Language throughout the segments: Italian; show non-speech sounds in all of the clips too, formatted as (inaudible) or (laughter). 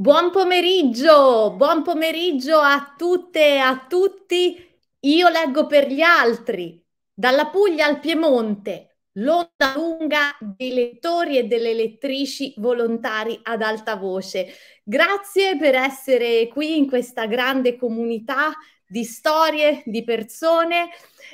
Buon pomeriggio, buon pomeriggio a tutte e a tutti. Io leggo per gli altri, dalla Puglia al Piemonte, l'onda lunga dei lettori e delle lettrici volontari ad alta voce. Grazie per essere qui in questa grande comunità di storie, di persone,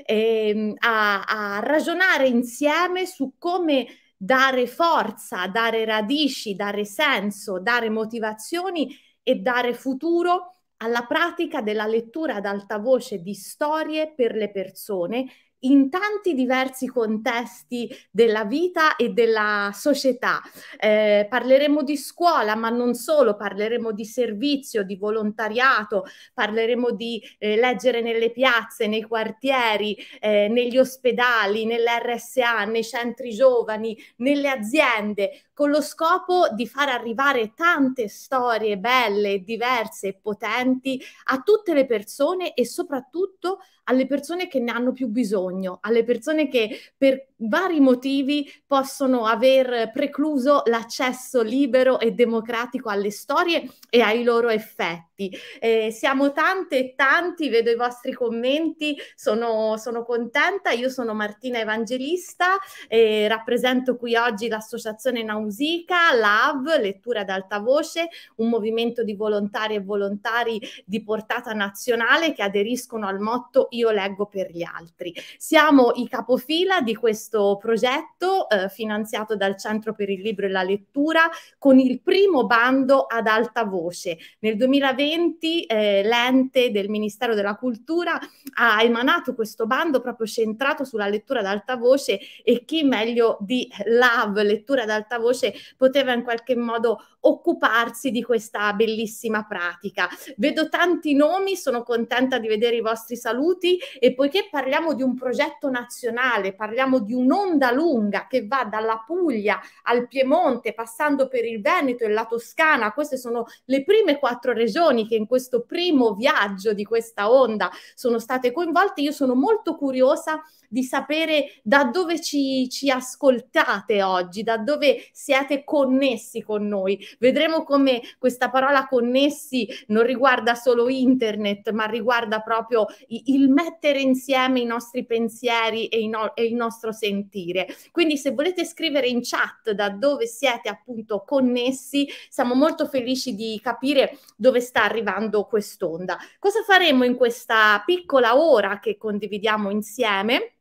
ehm, a, a ragionare insieme su come dare forza, dare radici, dare senso, dare motivazioni e dare futuro alla pratica della lettura ad alta voce di storie per le persone in tanti diversi contesti della vita e della società. Eh, parleremo di scuola, ma non solo, parleremo di servizio, di volontariato, parleremo di eh, leggere nelle piazze, nei quartieri, eh, negli ospedali, nell'RSA, nei centri giovani, nelle aziende, con lo scopo di far arrivare tante storie belle, diverse e potenti a tutte le persone e soprattutto a alle persone che ne hanno più bisogno, alle persone che per vari motivi possono aver precluso l'accesso libero e democratico alle storie e ai loro effetti. Eh, siamo tante e tanti, vedo i vostri commenti, sono, sono contenta. Io sono Martina Evangelista, eh, rappresento qui oggi l'associazione Nausica, LAV, Lettura ad Alta Voce, un movimento di volontari e volontari di portata nazionale che aderiscono al motto Io leggo per gli altri. Siamo i capofila di questo questo progetto eh, finanziato dal Centro per il Libro e la Lettura con il primo bando ad alta voce. Nel 2020 eh, l'ente del Ministero della Cultura ha emanato questo bando proprio centrato sulla lettura ad alta voce e chi meglio di LAV, lettura ad alta voce, poteva in qualche modo occuparsi di questa bellissima pratica. Vedo tanti nomi, sono contenta di vedere i vostri saluti e poiché parliamo di un progetto nazionale, parliamo di un'onda lunga che va dalla Puglia al Piemonte, passando per il Veneto e la Toscana. Queste sono le prime quattro regioni che in questo primo viaggio di questa onda sono state coinvolte. Io sono molto curiosa di sapere da dove ci, ci ascoltate oggi, da dove siete connessi con noi. Vedremo come questa parola connessi non riguarda solo internet, ma riguarda proprio il mettere insieme i nostri pensieri e, no- e il nostro sentire. Quindi se volete scrivere in chat da dove siete appunto connessi, siamo molto felici di capire dove sta arrivando quest'onda. Cosa faremo in questa piccola ora che condividiamo insieme?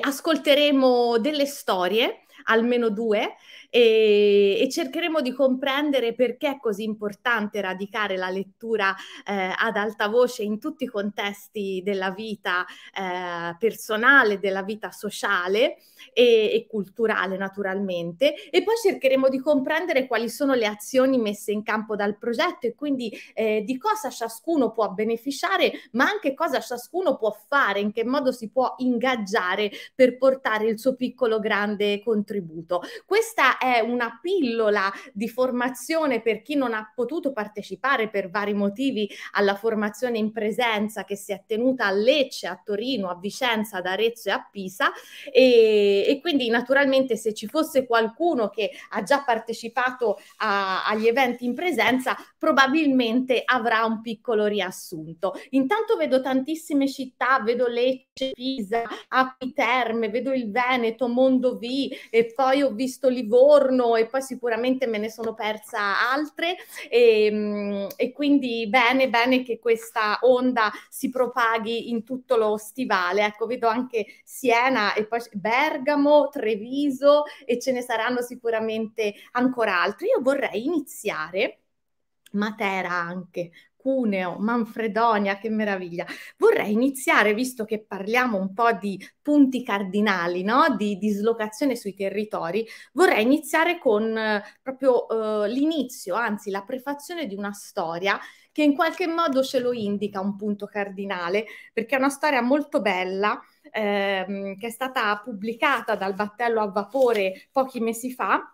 ascolteremo delle storie, almeno due, e, e, cercheremo di comprendere perché è così importante radicare la lettura eh, ad alta voce in tutti i contesti della vita eh, personale, della vita sociale e, e culturale naturalmente e poi cercheremo di comprendere quali sono le azioni messe in campo dal progetto e quindi eh, di cosa ciascuno può beneficiare ma anche cosa ciascuno può fare, in che modo si può ingaggiare per portare il suo piccolo grande contributo. Questa è è una pillola di formazione per chi non ha potuto partecipare per vari motivi alla formazione in presenza che si è tenuta a Lecce, a Torino, a Vicenza, ad Arezzo e a Pisa e, e quindi naturalmente se ci fosse qualcuno che ha già partecipato a, agli eventi in presenza probabilmente avrà un piccolo riassunto. Intanto vedo tantissime città, vedo Lecce, Pisa, Api Terme, vedo il Veneto, Mondovì e poi ho visto Livorno ritorno e poi sicuramente me ne sono persa altre e, ehm, e quindi bene, bene che questa onda si propaghi in tutto lo stivale. Ecco, vedo anche Siena e poi Bergamo, Treviso e ce ne saranno sicuramente ancora altri. Io vorrei iniziare Matera anche Cuneo, Manfredonia, che meraviglia. Vorrei iniziare, visto che parliamo un po' di punti cardinali, no? di dislocazione sui territori, vorrei iniziare con eh, proprio eh, l'inizio, anzi la prefazione di una storia che in qualche modo ce lo indica un punto cardinale, perché è una storia molto bella ehm, che è stata pubblicata dal battello a vapore pochi mesi fa.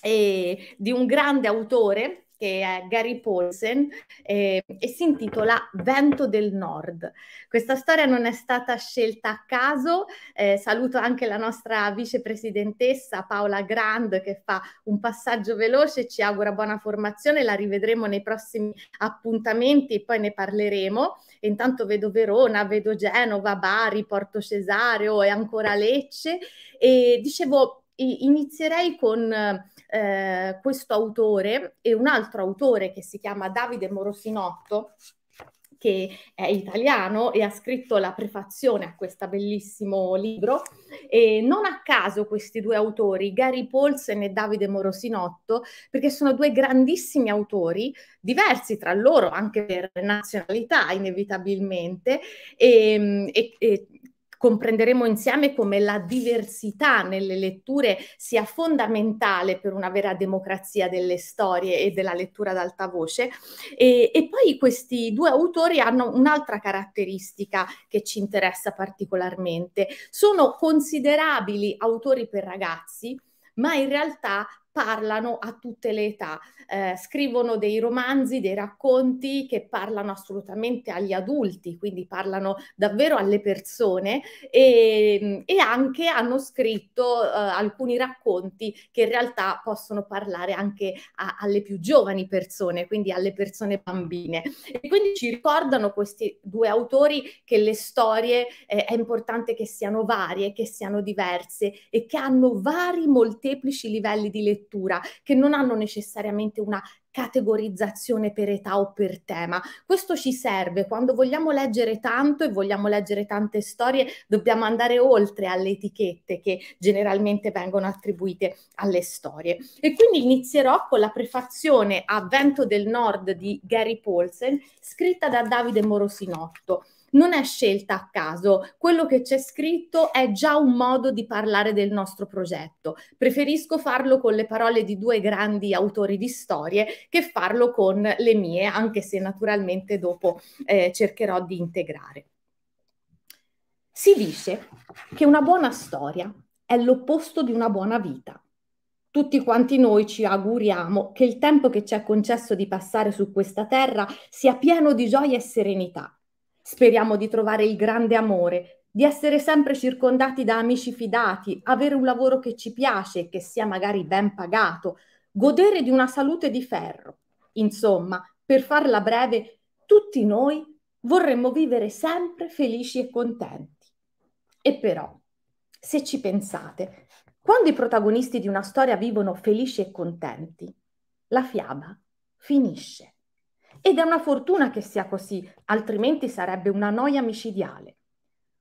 Eh, di un grande autore che è Gary Paulsen eh, e si intitola Vento del Nord. Questa storia non è stata scelta a caso, eh, saluto anche la nostra vicepresidentessa Paola Grand che fa un passaggio veloce, ci augura buona formazione, la rivedremo nei prossimi appuntamenti e poi ne parleremo. intanto vedo Verona, vedo Genova, Bari, Porto Cesareo e ancora Lecce e dicevo inizierei con eh, questo autore e un altro autore che si chiama Davide Morosinotto, che è italiano e ha scritto la prefazione a questo bellissimo libro. E non a caso questi due autori, Gary Paulsen e Davide Morosinotto, perché sono due grandissimi autori, diversi tra loro anche per nazionalità inevitabilmente, e, mm, e, e comprenderemo insieme come la diversità nelle letture sia fondamentale per una vera democrazia delle storie e della lettura ad alta voce. E, e poi questi due autori hanno un'altra caratteristica che ci interessa particolarmente. Sono considerabili autori per ragazzi, ma in realtà parlano a tutte le età, eh, scrivono dei romanzi, dei racconti che parlano assolutamente agli adulti, quindi parlano davvero alle persone e, ehm, e anche hanno scritto eh, alcuni racconti che in realtà possono parlare anche a, alle più giovani persone, quindi alle persone bambine. E quindi ci ricordano questi due autori che le storie eh, è importante che siano varie, che siano diverse e che hanno vari molteplici livelli di lettura lettura, che non hanno necessariamente una categorizzazione per età o per tema. Questo ci serve quando vogliamo leggere tanto e vogliamo leggere tante storie, dobbiamo andare oltre alle etichette che generalmente vengono attribuite alle storie. E quindi inizierò con la prefazione a Vento del Nord di Gary Paulsen, scritta da Davide Morosinotto non è scelta a caso, quello che c'è scritto è già un modo di parlare del nostro progetto. Preferisco farlo con le parole di due grandi autori di storie che farlo con le mie, anche se naturalmente dopo eh, cercherò di integrare. Si dice che una buona storia è l'opposto di una buona vita. Tutti quanti noi ci auguriamo che il tempo che ci è concesso di passare su questa terra sia pieno di gioia e serenità Speriamo di trovare il grande amore, di essere sempre circondati da amici fidati, avere un lavoro che ci piace e che sia magari ben pagato, godere di una salute di ferro. Insomma, per farla breve, tutti noi vorremmo vivere sempre felici e contenti. E però, se ci pensate, quando i protagonisti di una storia vivono felici e contenti, la fiaba finisce. Ed è una fortuna che sia così, altrimenti sarebbe una noia micidiale.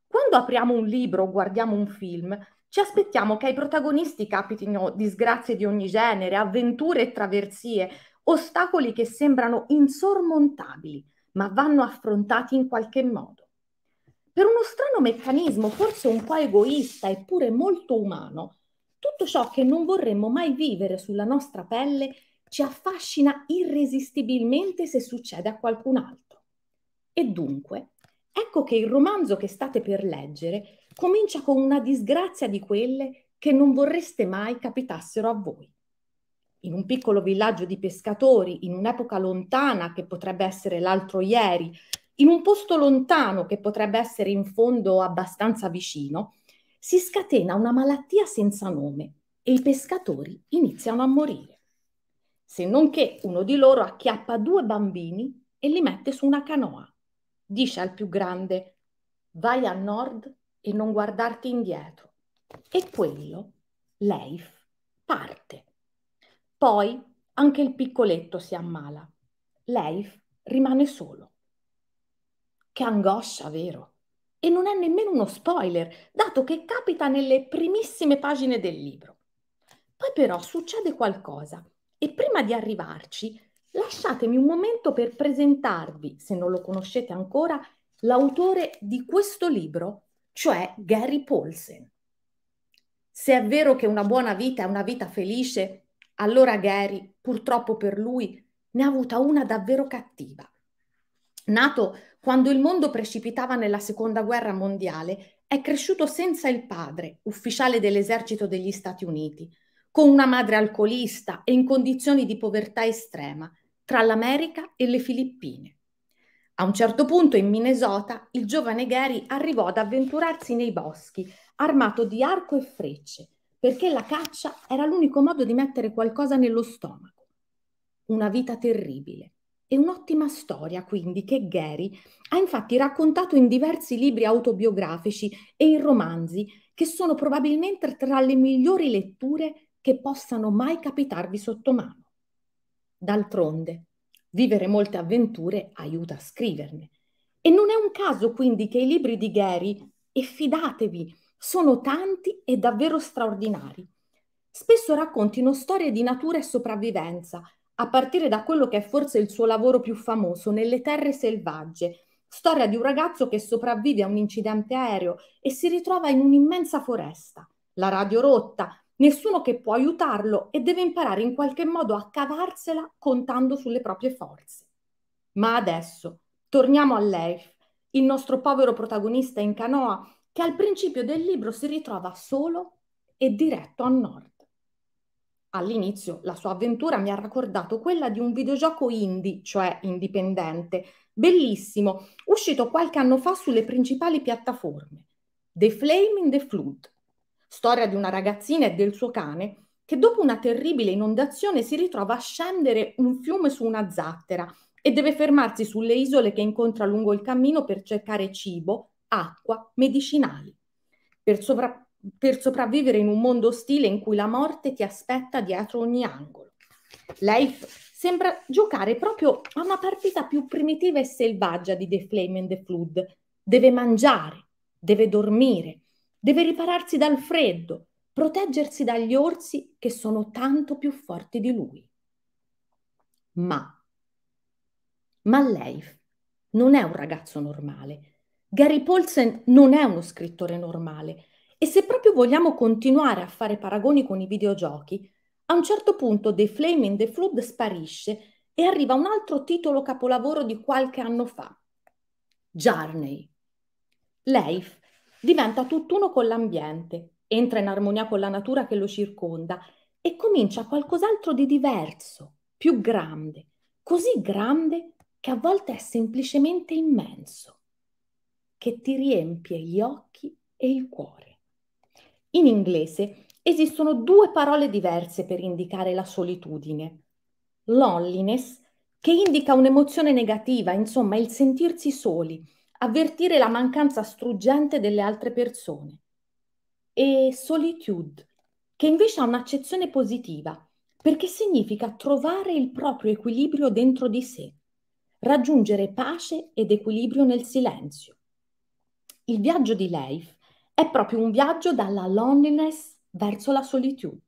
Quando apriamo un libro o guardiamo un film, ci aspettiamo che ai protagonisti capitino disgrazie di ogni genere, avventure e traversie, ostacoli che sembrano insormontabili, ma vanno affrontati in qualche modo. Per uno strano meccanismo, forse un po' egoista eppure molto umano, tutto ciò che non vorremmo mai vivere sulla nostra pelle ci affascina irresistibilmente se succede a qualcun altro. E dunque, ecco che il romanzo che state per leggere comincia con una disgrazia di quelle che non vorreste mai capitassero a voi. In un piccolo villaggio di pescatori, in un'epoca lontana che potrebbe essere l'altro ieri, in un posto lontano che potrebbe essere in fondo abbastanza vicino, si scatena una malattia senza nome e i pescatori iniziano a morire se non che uno di loro acchiappa due bambini e li mette su una canoa. Dice al più grande, vai a nord e non guardarti indietro. E quello, Leif, parte. Poi anche il piccoletto si ammala. Leif rimane solo. Che angoscia, vero? E non è nemmeno uno spoiler, dato che capita nelle primissime pagine del libro. Poi però succede qualcosa e prima di arrivarci, lasciatemi un momento per presentarvi, se non lo conoscete ancora, l'autore di questo libro, cioè Gary Paulsen. Se è vero che una buona vita è una vita felice, allora Gary, purtroppo per lui, ne ha avuta una davvero cattiva. Nato quando il mondo precipitava nella Seconda Guerra Mondiale, è cresciuto senza il padre, ufficiale dell'esercito degli Stati Uniti, con una madre alcolista e in condizioni di povertà estrema tra l'America e le Filippine. A un certo punto in Minnesota il giovane Gary arrivò ad avventurarsi nei boschi armato di arco e frecce perché la caccia era l'unico modo di mettere qualcosa nello stomaco. Una vita terribile e un'ottima storia quindi che Gary ha infatti raccontato in diversi libri autobiografici e in romanzi che sono probabilmente tra le migliori letture che possano mai capitarvi sotto mano. D'altronde, vivere molte avventure aiuta a scriverne. E non è un caso quindi che i libri di Gary, e fidatevi, sono tanti e davvero straordinari. Spesso raccontino storie di natura e sopravvivenza, a partire da quello che è forse il suo lavoro più famoso, Nelle terre selvagge, storia di un ragazzo che sopravvive a un incidente aereo e si ritrova in un'immensa foresta, la radio rotta, nessuno che può aiutarlo e deve imparare in qualche modo a cavarsela contando sulle proprie forze. Ma adesso torniamo a Leif, il nostro povero protagonista in canoa, che al principio del libro si ritrova solo e diretto a nord. All'inizio la sua avventura mi ha raccordato quella di un videogioco indie, cioè indipendente, bellissimo, uscito qualche anno fa sulle principali piattaforme, The Flame in the Flood, storia di una ragazzina e del suo cane, che dopo una terribile inondazione si ritrova a scendere un fiume su una zattera e deve fermarsi sulle isole che incontra lungo il cammino per cercare cibo, acqua, medicinali. Per, sovra- per sopravvivere in un mondo ostile in cui la morte ti aspetta dietro ogni angolo. Leif sembra giocare proprio a una partita più primitiva e selvaggia di The Flame and the Flood. Deve mangiare, deve dormire, Deve ripararsi dal freddo, proteggersi dagli orsi che sono tanto più forti di lui. Ma, ma Leif non è un ragazzo normale. Gary Paulsen non è uno scrittore normale. E se proprio vogliamo continuare a fare paragoni con i videogiochi, a un certo punto The Flame in the Flood sparisce e arriva un altro titolo capolavoro di qualche anno fa, Journey. Leif diventa tutt'uno con l'ambiente, entra in armonia con la natura che lo circonda e comincia qualcos'altro di diverso, più grande, così grande che a volte è semplicemente immenso, che ti riempie gli occhi e il cuore. In inglese esistono due parole diverse per indicare la solitudine. Loneliness, che indica un'emozione negativa, insomma il sentirsi soli, avvertire la mancanza struggente delle altre persone. E solitude, che invece ha un'accezione positiva, perché significa trovare il proprio equilibrio dentro di sé, raggiungere pace ed equilibrio nel silenzio. Il viaggio di Leif è proprio un viaggio dalla loneliness verso la solitude.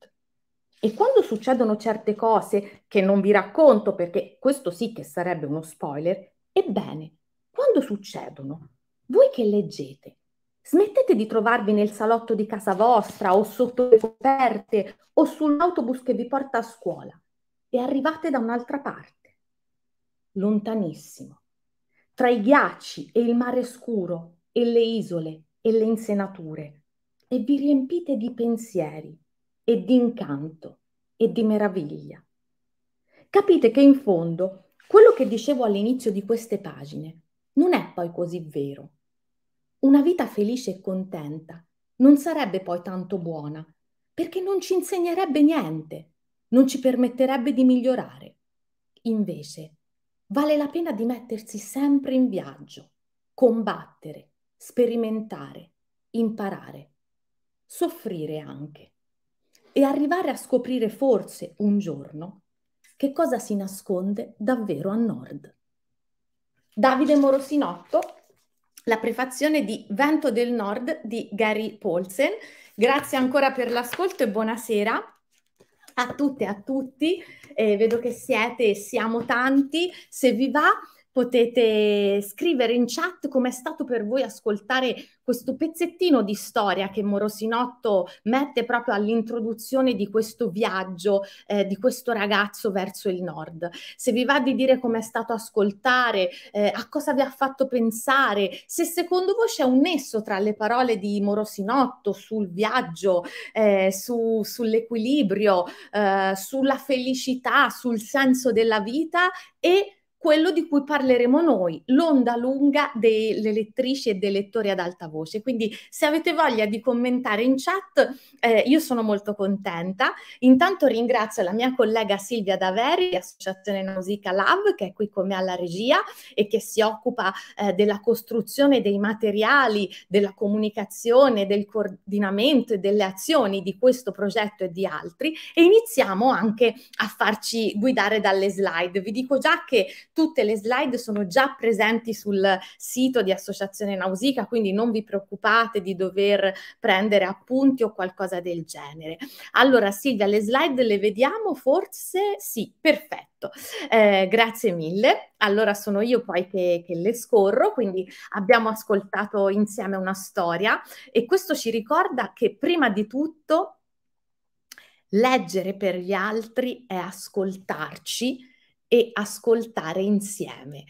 E quando succedono certe cose che non vi racconto perché questo sì che sarebbe uno spoiler, ebbene, quando succedono, voi che leggete, smettete di trovarvi nel salotto di casa vostra o sotto le coperte o sull'autobus che vi porta a scuola e arrivate da un'altra parte, lontanissimo, tra i ghiacci e il mare scuro e le isole e le insenature e vi riempite di pensieri e di incanto e di meraviglia. Capite che in fondo quello che dicevo all'inizio di queste pagine non è poi così vero. Una vita felice e contenta non sarebbe poi tanto buona, perché non ci insegnerebbe niente, non ci permetterebbe di migliorare. Invece, vale la pena di mettersi sempre in viaggio, combattere, sperimentare, imparare, soffrire anche e arrivare a scoprire forse un giorno che cosa si nasconde davvero a nord. Davide Morosinotto, la prefazione di Vento del Nord di Gary Paulsen. Grazie ancora per l'ascolto e buonasera a tutte e a tutti. Eh, vedo che siete e siamo tanti. Se vi va, potete scrivere in chat com'è stato per voi ascoltare questo pezzettino di storia che Morosinotto mette proprio all'introduzione di questo viaggio eh, di questo ragazzo verso il nord. Se vi va di dire com'è stato ascoltare, eh, a cosa vi ha fatto pensare, se secondo voi c'è un nesso tra le parole di Morosinotto sul viaggio, eh, su, sull'equilibrio, eh, sulla felicità, sul senso della vita e quello di cui parleremo noi, l'onda lunga delle lettrici e dei lettori ad alta voce. Quindi se avete voglia di commentare in chat, eh, io sono molto contenta. Intanto ringrazio la mia collega Silvia Daveri Associazione Nausica Lab, che è qui con me alla regia e che si occupa eh, della costruzione dei materiali, della comunicazione, del coordinamento e delle azioni di questo progetto e di altri. E iniziamo anche a farci guidare dalle slide. Vi dico già che Tutte le slide sono già presenti sul sito di Associazione Nausica, quindi non vi preoccupate di dover prendere appunti o qualcosa del genere. Allora Silvia, le slide le vediamo forse? Sì, perfetto. Eh, grazie mille. Allora sono io poi che, che, le scorro, quindi abbiamo ascoltato insieme una storia e questo ci ricorda che prima di tutto leggere per gli altri è ascoltarci e ascoltare insieme.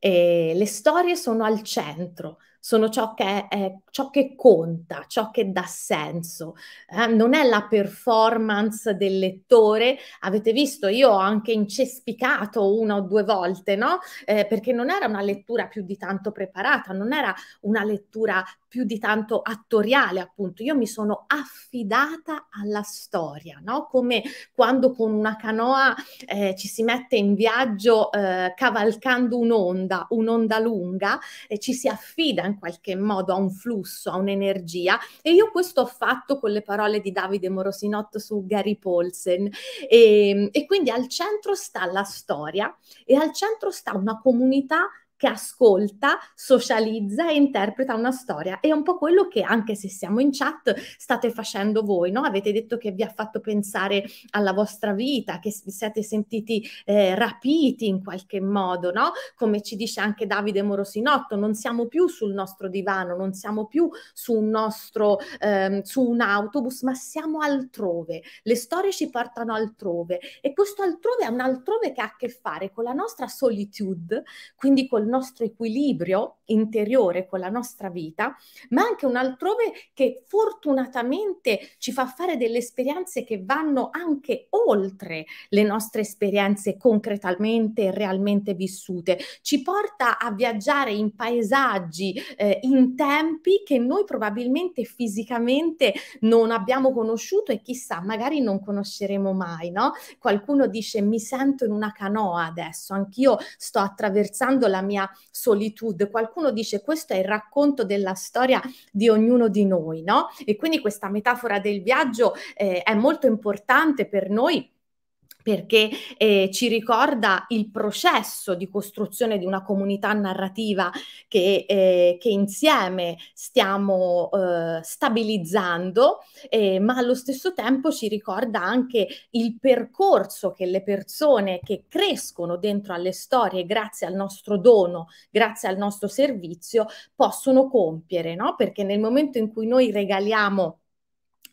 Eh, le storie sono al centro, sono ciò che, è, ciò che conta, ciò che dà senso. Eh? Non è la performance del lettore. Avete visto, io ho anche incespicato una o due volte, no? Eh, perché non era una lettura più di tanto preparata, non era una lettura più di tanto attoriale, appunto. Io mi sono affidata alla storia, no? Come quando con una canoa eh, ci si mette in viaggio eh, cavalcando un'onda, un'onda lunga, e ci si affida in qualche modo a un flusso, a un'energia e io questo ho fatto con le parole di Davide Morosinotto su Gary Paulsen e, ehm, e quindi al centro sta la storia e al centro sta una comunità che ascolta, socializza e interpreta una storia. È un po' quello che, anche se siamo in chat, state facendo voi, no? Avete detto che vi ha fatto pensare alla vostra vita, che vi siete sentiti eh, rapiti in qualche modo, no? Come ci dice anche Davide Morosinotto, non siamo più sul nostro divano, non siamo più su un nostro, ehm, su un autobus, ma siamo altrove. Le storie ci portano altrove e questo altrove è un altrove che ha a che fare con la nostra solitude, quindi col nostro nostro equilibrio interiore, con la nostra vita, ma anche un altrove che fortunatamente ci fa fare delle esperienze che vanno anche oltre le nostre esperienze concretamente e realmente vissute. Ci porta a viaggiare in paesaggi, eh, in tempi che noi probabilmente fisicamente non abbiamo conosciuto e chissà, magari non conosceremo mai, no? Qualcuno dice mi sento in una canoa adesso, anch'io sto attraversando la mia mia solitude, qualcuno dice questo è il racconto della storia di ognuno di noi, no? E quindi questa metafora del viaggio eh, è molto importante per noi perché eh, ci ricorda il processo di costruzione di una comunità narrativa che, eh, che insieme stiamo eh, stabilizzando, eh, ma allo stesso tempo ci ricorda anche il percorso che le persone che crescono dentro alle storie grazie al nostro dono, grazie al nostro servizio, possono compiere, no? perché nel momento in cui noi regaliamo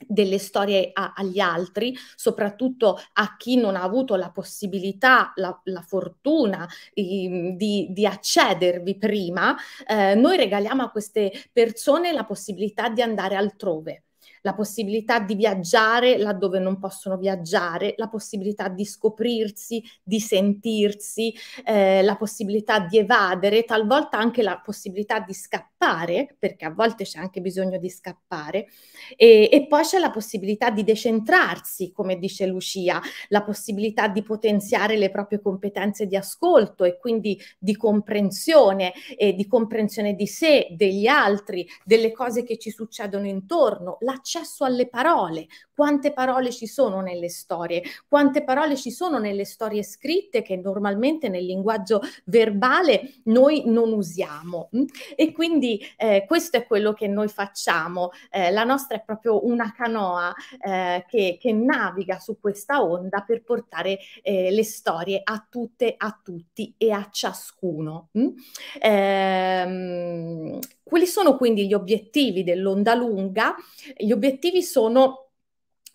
delle storie a, agli altri, soprattutto a chi non ha avuto la possibilità, la, la fortuna eh, di, di, accedervi prima, eh, noi regaliamo a queste persone la possibilità di andare altrove la possibilità di viaggiare laddove non possono viaggiare, la possibilità di scoprirsi, di sentirsi, eh, la possibilità di evadere, talvolta anche la possibilità di scappare, perché a volte c'è anche bisogno di scappare, e, e poi c'è la possibilità di decentrarsi, come dice Lucia, la possibilità di potenziare le proprie competenze di ascolto e quindi di comprensione e di comprensione di sé, degli altri, delle cose che ci succedono intorno, la accesso alle parole, quante parole ci sono nelle storie, quante parole ci sono nelle storie scritte che normalmente nel linguaggio verbale noi non usiamo. Mm? E quindi eh, questo è quello che noi facciamo. Eh, la nostra è proprio una canoa eh, che, che, naviga su questa onda per portare eh, le storie a tutte, a tutti e a ciascuno. Mm? Ehm, quali sono quindi gli obiettivi dell'onda lunga? Gli obiettivi sono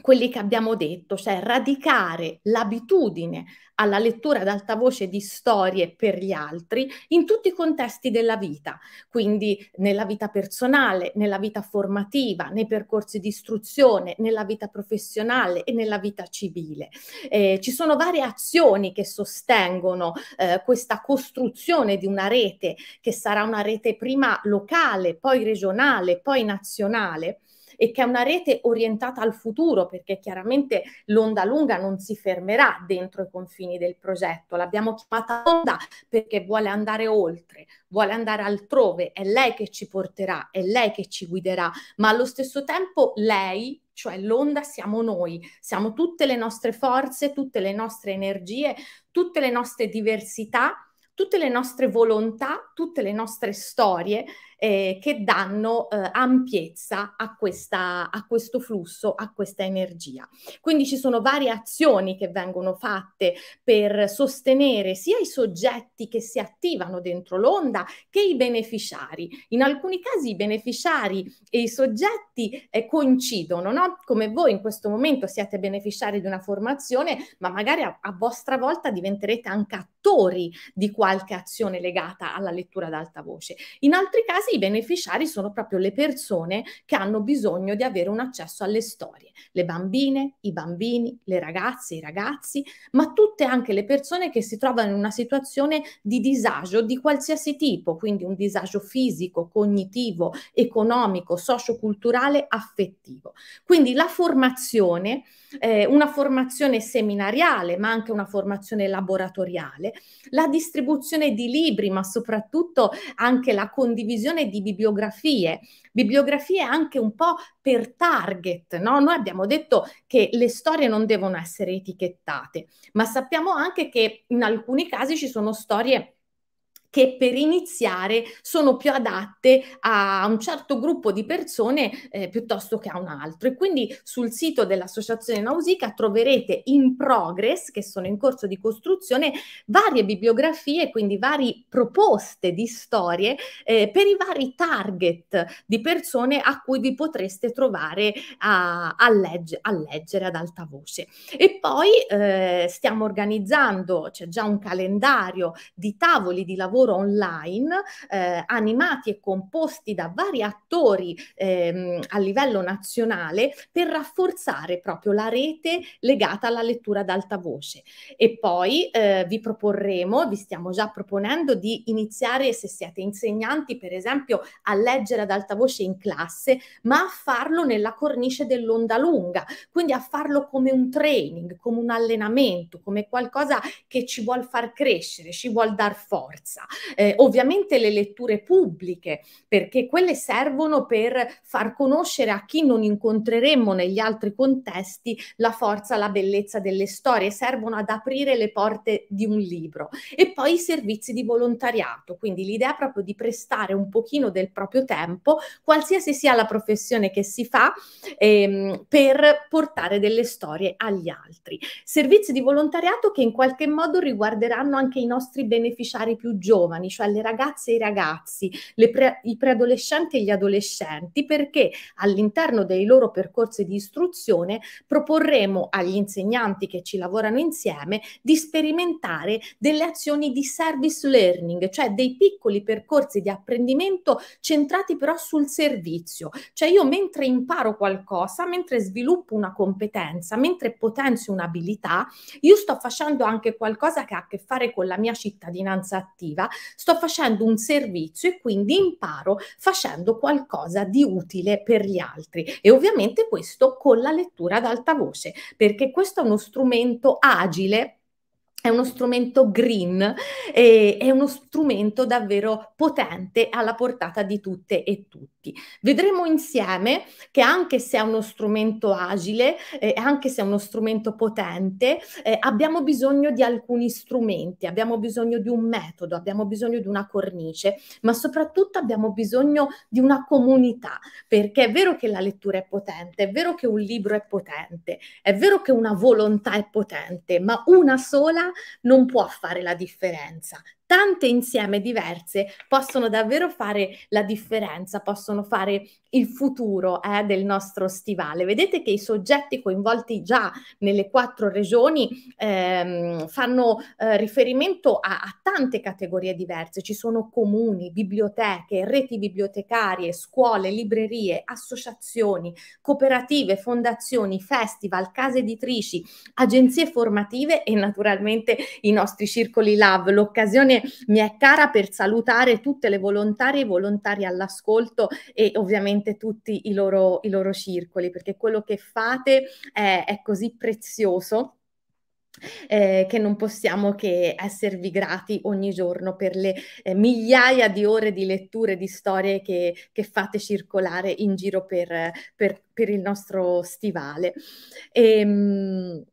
quelli che abbiamo detto, cioè radicare l'abitudine alla lettura ad alta voce di storie per gli altri in tutti i contesti della vita, quindi nella vita personale, nella vita formativa, nei percorsi di istruzione, nella vita professionale e nella vita civile. Eh, ci sono varie azioni che sostengono eh, questa costruzione di una rete che sarà una rete prima locale, poi regionale, poi nazionale e che è una rete orientata al futuro perché chiaramente l'onda lunga non si fermerà dentro i confini del progetto. L'abbiamo chiamata onda perché vuole andare oltre, vuole andare altrove, è lei che ci porterà, è lei che ci guiderà, ma allo stesso tempo lei cioè l'onda siamo noi, siamo tutte le nostre forze, tutte le nostre energie, tutte le nostre diversità, tutte le nostre volontà, tutte le nostre storie eh, che danno eh, ampiezza a, questa, a questo flusso, a questa energia. Quindi ci sono varie azioni che vengono fatte per sostenere sia i soggetti che si attivano dentro l'onda che i beneficiari. In alcuni casi i beneficiari e i soggetti eh, coincidono, no? come voi in questo momento siete beneficiari di una formazione, ma magari a, a vostra volta diventerete anche attori di qualche azione legata alla lettura ad alta voce. In altri casi casi i beneficiari sono proprio le persone che hanno bisogno di avere un accesso alle storie, le bambine, i bambini, le ragazze, i ragazzi, ma tutte anche le persone che si trovano in una situazione di disagio di qualsiasi tipo, quindi un disagio fisico, cognitivo, economico, socioculturale, affettivo. Quindi la formazione, eh, una formazione seminariale, ma anche una formazione laboratoriale, la distribuzione di libri, ma soprattutto anche la condivisione produzione di bibliografie, bibliografie anche un po' per target, no? Noi abbiamo detto che le storie non devono essere etichettate, ma sappiamo anche che in alcuni casi ci sono storie che per iniziare sono più adatte a un certo gruppo di persone eh, piuttosto che a un altro. E quindi sul sito dell'Associazione Nausica troverete in progress, che sono in corso di costruzione, varie bibliografie, quindi varie proposte di storie eh, per i vari target di persone a cui vi potreste trovare a, a, legge, a leggere ad alta voce. E poi eh, stiamo organizzando, c'è già un calendario di tavoli di lavoro lavoro online eh, animati e composti da vari attori ehm, a livello nazionale per rafforzare proprio la rete legata alla lettura ad alta voce. E poi eh, vi proporremo, vi stiamo già proponendo di iniziare se siete insegnanti per esempio a leggere ad alta voce in classe, ma a farlo nella cornice dell'onda lunga, quindi a farlo come un training, come un allenamento, come qualcosa che ci vuol far crescere, ci vuol dar forza eh, ovviamente le letture pubbliche, perché quelle servono per far conoscere a chi non incontreremmo negli altri contesti la forza, la bellezza delle storie, servono ad aprire le porte di un libro. E poi i servizi di volontariato, quindi l'idea proprio di prestare un pochino del proprio tempo, qualsiasi sia la professione che si fa, ehm, per portare delle storie agli altri. Servizi di volontariato che in qualche modo riguarderanno anche i nostri beneficiari più giovani giovani, cioè le ragazze e i ragazzi, pre, i preadolescenti e gli adolescenti, perché all'interno dei loro percorsi di istruzione proporremo agli insegnanti che ci lavorano insieme di sperimentare delle azioni di service learning, cioè dei piccoli percorsi di apprendimento centrati però sul servizio. Cioè io mentre imparo qualcosa, mentre sviluppo una competenza, mentre potenzio un'abilità, io sto facendo anche qualcosa che ha a che fare con la mia cittadinanza attiva lavora, sto facendo un servizio e quindi imparo facendo qualcosa di utile per gli altri. E ovviamente questo con la lettura ad alta voce, perché questo è uno strumento agile è uno strumento green, e è uno strumento davvero potente alla portata di tutte e tutti. Vedremo insieme che anche se è uno strumento agile, eh, anche se è uno strumento potente, eh, abbiamo bisogno di alcuni strumenti, abbiamo bisogno di un metodo, abbiamo bisogno di una cornice, ma soprattutto abbiamo bisogno di una comunità, perché è vero che la lettura è potente, è vero che un libro è potente, è vero che una volontà è potente, ma una sola non può fare la differenza tante insieme diverse possono davvero fare la differenza, possono fare il futuro eh, del nostro stivale. Vedete che i soggetti coinvolti già nelle quattro regioni ehm, fanno eh, riferimento a, a, tante categorie diverse, ci sono comuni, biblioteche, reti bibliotecarie, scuole, librerie, associazioni, cooperative, fondazioni, festival, case editrici, agenzie formative e naturalmente i nostri circoli lab, l'occasione mi è cara per salutare tutte le volontarie e volontari all'ascolto e ovviamente tutti i loro, i loro circoli, perché quello che fate è, è così prezioso. Eh, che non possiamo che esservi grati ogni giorno per le eh, migliaia di ore di letture, di storie che, che fate circolare in giro per, per, per il nostro stivale. E, ehm,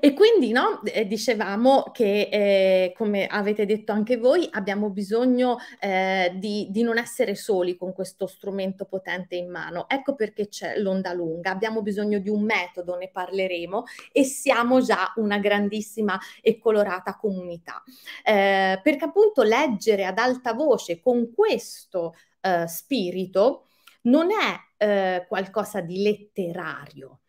e quindi no, eh, dicevamo che, eh, come avete detto anche voi, abbiamo bisogno eh, di, di, non essere soli con questo strumento potente in mano. Ecco perché c'è l'onda lunga, abbiamo bisogno di un metodo, ne parleremo, e siamo già una grandissima e colorata comunità. Eh, perché appunto leggere ad alta voce con questo eh, spirito non è eh, qualcosa di letterario,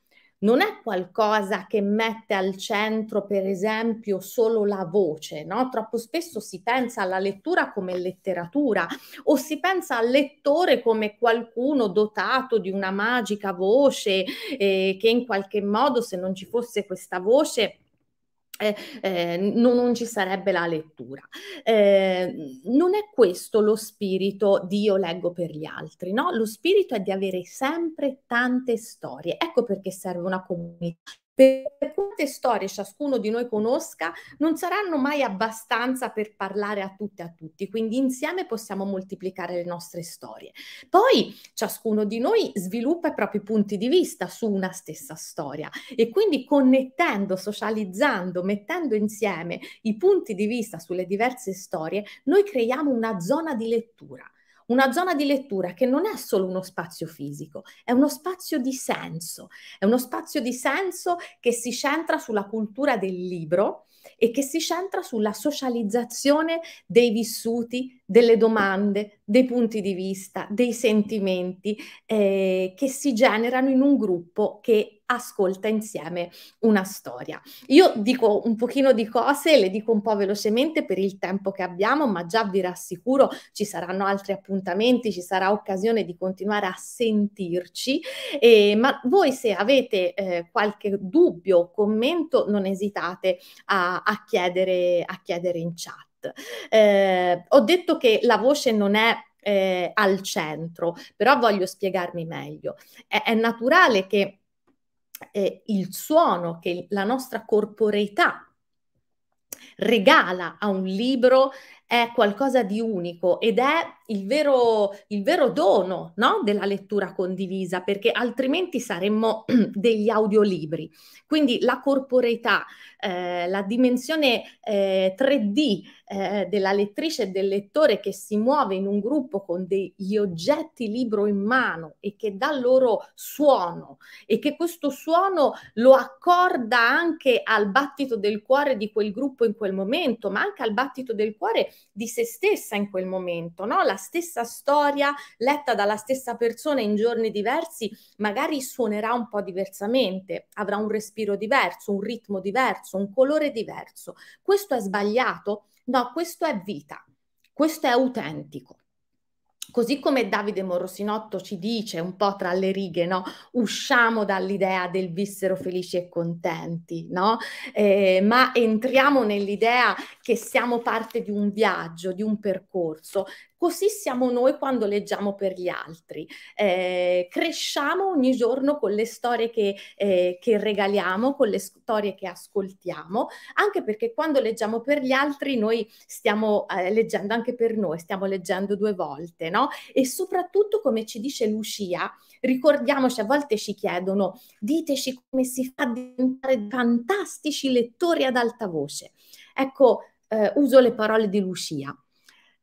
non è qualcosa che mette al centro, per esempio, solo la voce, no? Troppo spesso si pensa alla lettura come letteratura o si pensa al lettore come qualcuno dotato di una magica voce eh, che in qualche modo, se non ci fosse questa voce, eh, eh, non, non, ci sarebbe la lettura. Eh, non è questo lo spirito di io leggo per gli altri, no? Lo spirito è di avere sempre tante storie. Ecco perché serve una comunità per quante storie ciascuno di noi conosca, non saranno mai abbastanza per parlare a tutte e a tutti, quindi insieme possiamo moltiplicare le nostre storie. Poi ciascuno di noi sviluppa i propri punti di vista su una stessa storia e quindi connettendo, socializzando, mettendo insieme i punti di vista sulle diverse storie, noi creiamo una zona di lettura una zona di lettura che non è solo uno spazio fisico, è uno spazio di senso, è uno spazio di senso che si centra sulla cultura del libro e che si centra sulla socializzazione dei vissuti, delle domande, dei punti di vista, dei sentimenti eh, che si generano in un gruppo che ascolta insieme una storia. Io dico un pochino di cose, le dico un po' velocemente per il tempo che abbiamo, ma già vi rassicuro ci saranno altri appuntamenti, ci sarà occasione di continuare a sentirci, eh, ma voi se avete eh, qualche dubbio o commento non esitate a, a, chiedere, a chiedere in chat. Eh, ho detto che la voce non è eh, al centro, però voglio spiegarmi meglio. È, è naturale che eh, il suono che la nostra corporeità regala a un libro è qualcosa di unico ed è il vero, il vero dono no? della lettura condivisa, perché altrimenti saremmo (clears throat) degli audiolibri. Quindi la corporeità, eh, la dimensione eh, 3D eh, della lettrice e del lettore che si muove in un gruppo con degli oggetti libro in mano e che dà loro suono e che questo suono lo accorda anche al battito del cuore di quel gruppo in quel momento, ma anche al battito del cuore di se stessa in quel momento, no? La stessa storia letta dalla stessa persona in giorni diversi magari suonerà un po' diversamente, avrà un respiro diverso, un ritmo diverso, un colore diverso. Questo è sbagliato? No, questo è vita, questo è autentico. Così come Davide Morosinotto ci dice un po' tra le righe, no? usciamo dall'idea del vissero felici e contenti, no? eh, ma entriamo nell'idea che siamo parte di un viaggio, di un percorso, Così siamo noi quando leggiamo per gli altri. Eh, cresciamo ogni giorno con le storie che, eh, che regaliamo, con le storie che ascoltiamo, anche perché quando leggiamo per gli altri noi stiamo eh, leggendo anche per noi, stiamo leggendo due volte, no? E soprattutto, come ci dice Lucia, ricordiamoci, a volte ci chiedono, diteci come si fa a diventare fantastici lettori ad alta voce. Ecco, eh, uso le parole di Lucia.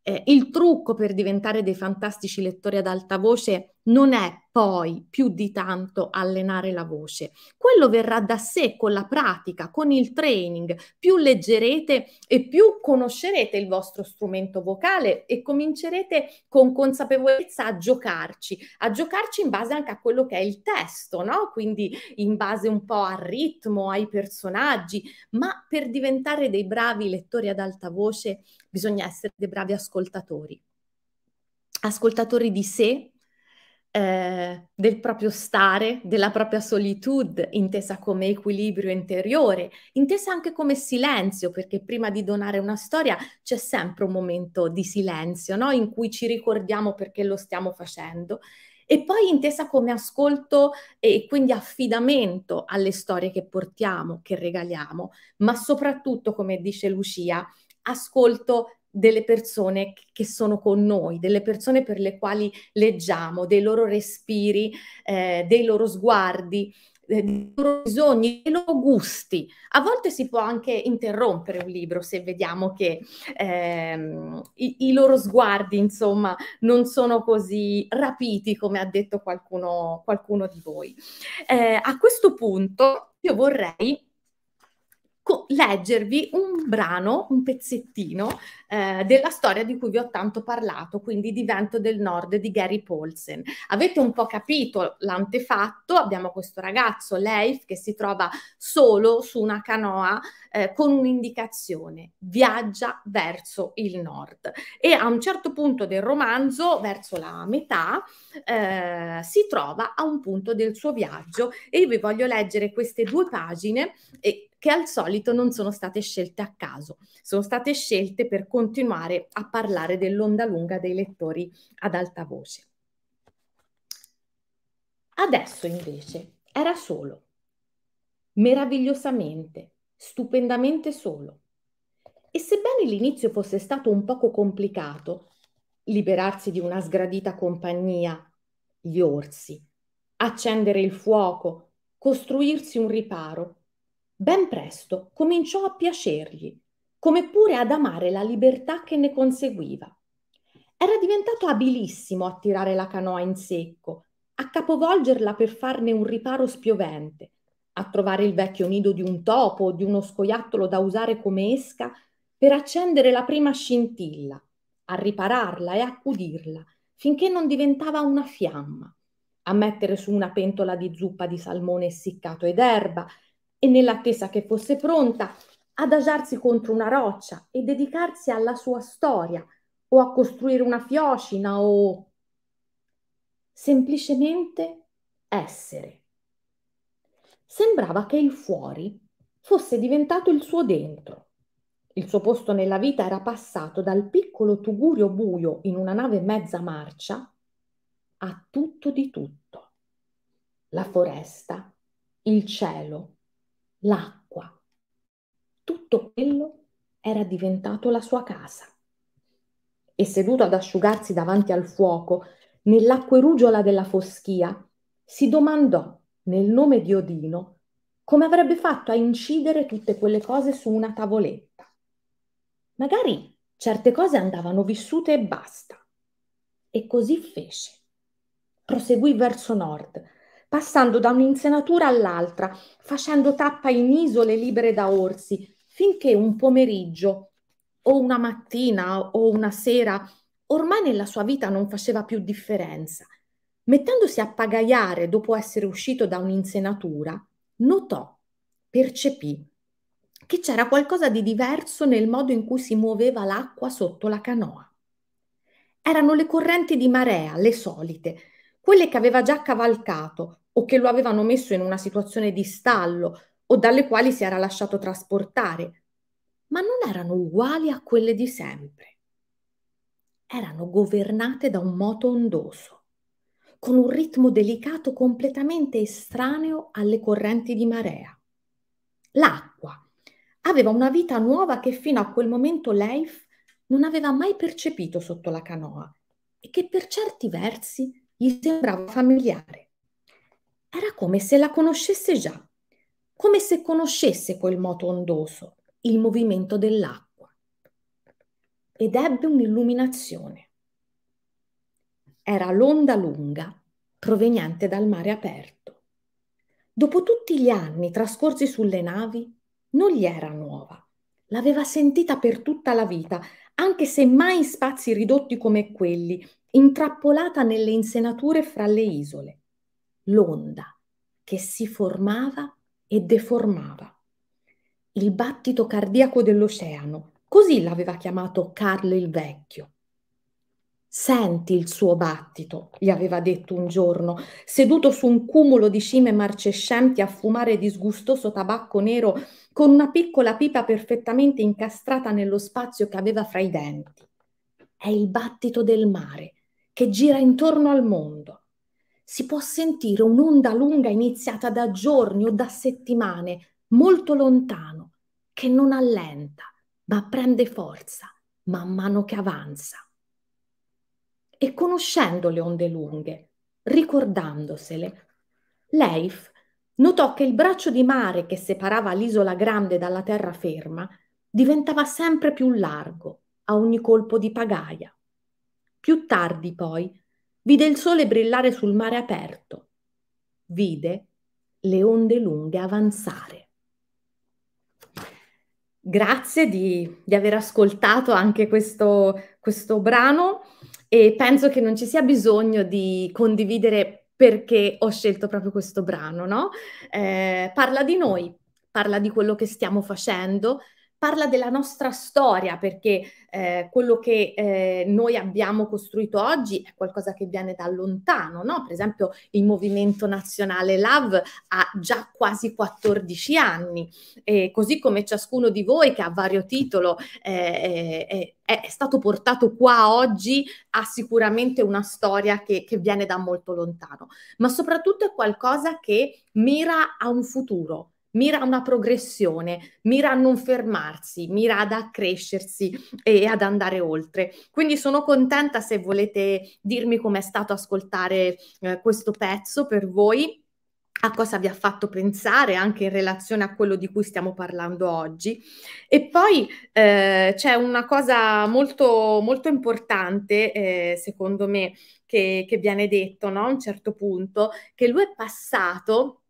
Eh, il trucco per diventare dei fantastici lettori ad alta voce non è poi più di tanto allenare la voce. Quello verrà da sé con la pratica, con il training. Più leggerete e più conoscerete il vostro strumento vocale e comincerete con consapevolezza a giocarci, a giocarci in base anche a quello che è il testo, no? Quindi in base un po' al ritmo, ai personaggi, ma per diventare dei bravi lettori ad alta voce bisogna essere dei bravi ascoltatori. Ascoltatori di sé, eh, del proprio stare, della propria solitudine, intesa come equilibrio interiore, intesa anche come silenzio, perché prima di donare una storia c'è sempre un momento di silenzio, no? in cui ci ricordiamo perché lo stiamo facendo. E poi intesa come ascolto e quindi affidamento alle storie che portiamo, che regaliamo, ma soprattutto, come dice Lucia, ascolto delle persone che sono con noi, delle persone per le quali leggiamo, dei loro respiri, eh, dei loro sguardi, eh, dei loro bisogni, dei loro gusti. A volte si può anche interrompere un libro se vediamo che ehm, i, i, loro sguardi, insomma, non sono così rapiti come ha detto qualcuno, qualcuno di voi. Eh, a questo punto io vorrei co- leggervi un brano, un pezzettino eh, della storia di cui vi ho tanto parlato, quindi di Vento del Nord di Gary Paulsen. Avete un po' capito l'antefatto, abbiamo questo ragazzo, Leif, che si trova solo su una canoa eh, con un'indicazione, viaggia verso il nord. E a un certo punto del romanzo, verso la metà, eh, si trova a un punto del suo viaggio e io vi voglio leggere queste due pagine e che al solito non sono state scelte a caso, sono state scelte per continuare a parlare dell'onda lunga dei lettori ad alta voce. Adesso invece era solo, meravigliosamente, stupendamente solo. E sebbene l'inizio fosse stato un poco complicato, liberarsi di una sgradita compagnia, gli orsi, accendere il fuoco, costruirsi un riparo, Ben presto cominciò a piacergli, come pure ad amare la libertà che ne conseguiva. Era diventato abilissimo a tirare la canoa in secco, a capovolgerla per farne un riparo spiovente, a trovare il vecchio nido di un topo o di uno scoiattolo da usare come esca per accendere la prima scintilla, a ripararla e accudirla finché non diventava una fiamma, a mettere su una pentola di zuppa di salmone essiccato ed erba, e nell'attesa che fosse pronta, adagiarsi contro una roccia e dedicarsi alla sua storia o a costruire una fiocina o semplicemente essere. Sembrava che il fuori fosse diventato il suo dentro. Il suo posto nella vita era passato dal piccolo tugurio buio in una nave mezza marcia a tutto di tutto. La foresta, il cielo, l'acqua. Tutto quello era diventato la sua casa. E seduto ad asciugarsi davanti al fuoco, nell'acquerugiola della foschia, si domandò, nel nome di Odino, come avrebbe fatto a incidere tutte quelle cose su una tavoletta. Magari certe cose andavano vissute e basta. E così fece. Proseguì verso nord, passando da un'insenatura all'altra, facendo tappa in isole libere da orsi, finché un pomeriggio o una mattina o una sera ormai nella sua vita non faceva più differenza. Mettendosi a pagaiare dopo essere uscito da un'insenatura, notò, percepì che c'era qualcosa di diverso nel modo in cui si muoveva l'acqua sotto la canoa. Erano le correnti di marea, le solite, quelle che aveva già cavalcato o che lo avevano messo in una situazione di stallo o dalle quali si era lasciato trasportare, ma non erano uguali a quelle di sempre. Erano governate da un moto ondoso, con un ritmo delicato completamente estraneo alle correnti di marea. L'acqua aveva una vita nuova che fino a quel momento Leif non aveva mai percepito sotto la canoa e che per certi versi gli sembrava familiare. Era come se la conoscesse già, come se conoscesse quel moto ondoso, il movimento dell'acqua. Ed ebbe un'illuminazione. Era l'onda lunga proveniente dal mare aperto. Dopo tutti gli anni trascorsi sulle navi, non gli era nuova. L'aveva sentita per tutta la vita, anche se mai in spazi ridotti come quelli, intrappolata nelle insenature fra le isole, l'onda che si formava e deformava. Il battito cardiaco dell'oceano, così l'aveva chiamato Carlo il Vecchio. Senti il suo battito, gli aveva detto un giorno, seduto su un cumulo di cime marcescenti a fumare disgustoso tabacco nero con una piccola pipa perfettamente incastrata nello spazio che aveva fra i denti. È il battito del mare, che gira intorno al mondo. Si può sentire un'onda lunga iniziata da giorni o da settimane, molto lontano, che non allenta, ma prende forza man mano che avanza. E conoscendo le onde lunghe, ricordandosele, Leif notò che il braccio di mare che separava l'isola grande dalla terraferma diventava sempre più largo a ogni colpo di pagaia. Più tardi poi vide il sole brillare sul mare aperto, vide le onde lunghe avanzare. Grazie di, di aver ascoltato anche questo, questo brano e penso che non ci sia bisogno di condividere perché ho scelto proprio questo brano, no? Eh, parla di noi, parla di quello che stiamo facendo, parla della nostra storia, perché eh, quello che eh, noi abbiamo costruito oggi è qualcosa che viene da lontano, no? Per esempio il Movimento Nazionale Love ha già quasi 14 anni, eh, così come ciascuno di voi che ha vario titolo eh, eh, eh, è, è, stato portato qua oggi ha sicuramente una storia che, che viene da molto lontano, ma soprattutto è qualcosa che mira a un futuro mira a una progressione, mira a non fermarsi, mira ad accrescersi e ad andare oltre. Quindi sono contenta se volete dirmi com'è stato ascoltare eh, questo pezzo per voi a cosa vi ha fatto pensare anche in relazione a quello di cui stiamo parlando oggi. E poi eh, c'è una cosa molto, molto importante, eh, secondo me, che, che viene detto no? a un certo punto, che lui è passato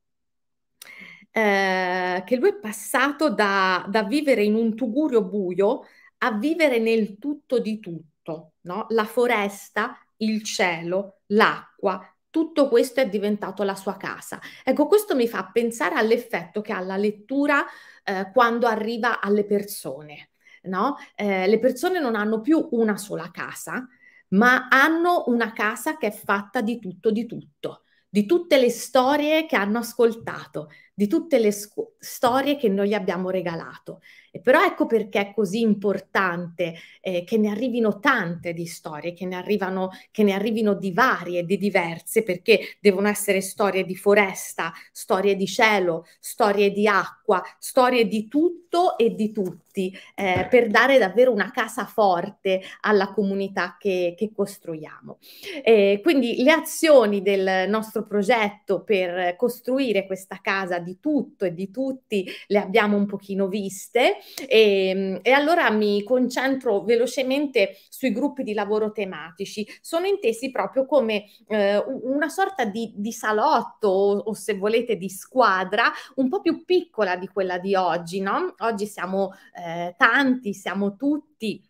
eh, che lui è passato da, da, vivere in un tugurio buio a vivere nel tutto di tutto, no? la foresta, il cielo, l'acqua, tutto questo è diventato la sua casa. Ecco, questo mi fa pensare all'effetto che ha la lettura eh, quando arriva alle persone. No? Eh, le persone non hanno più una sola casa, ma hanno una casa che è fatta di tutto, di tutto, di tutte le storie che hanno ascoltato, di tutte le scu- storie che noi gli abbiamo regalato. Però ecco perché è così importante eh, che ne arrivino tante di storie, che ne, arrivano, che ne arrivino di varie, di diverse, perché devono essere storie di foresta, storie di cielo, storie di acqua, storie di tutto e di tutti, eh, per dare davvero una casa forte alla comunità che, che costruiamo. Eh, quindi le azioni del nostro progetto per costruire questa casa di tutto e di tutti le abbiamo un pochino viste. E, ehm, e allora mi concentro velocemente sui gruppi di lavoro tematici. Sono intesi proprio come eh, una sorta di, di salotto o, o, se volete di squadra un po' più piccola di quella di oggi, no? Oggi siamo eh, tanti, siamo tutti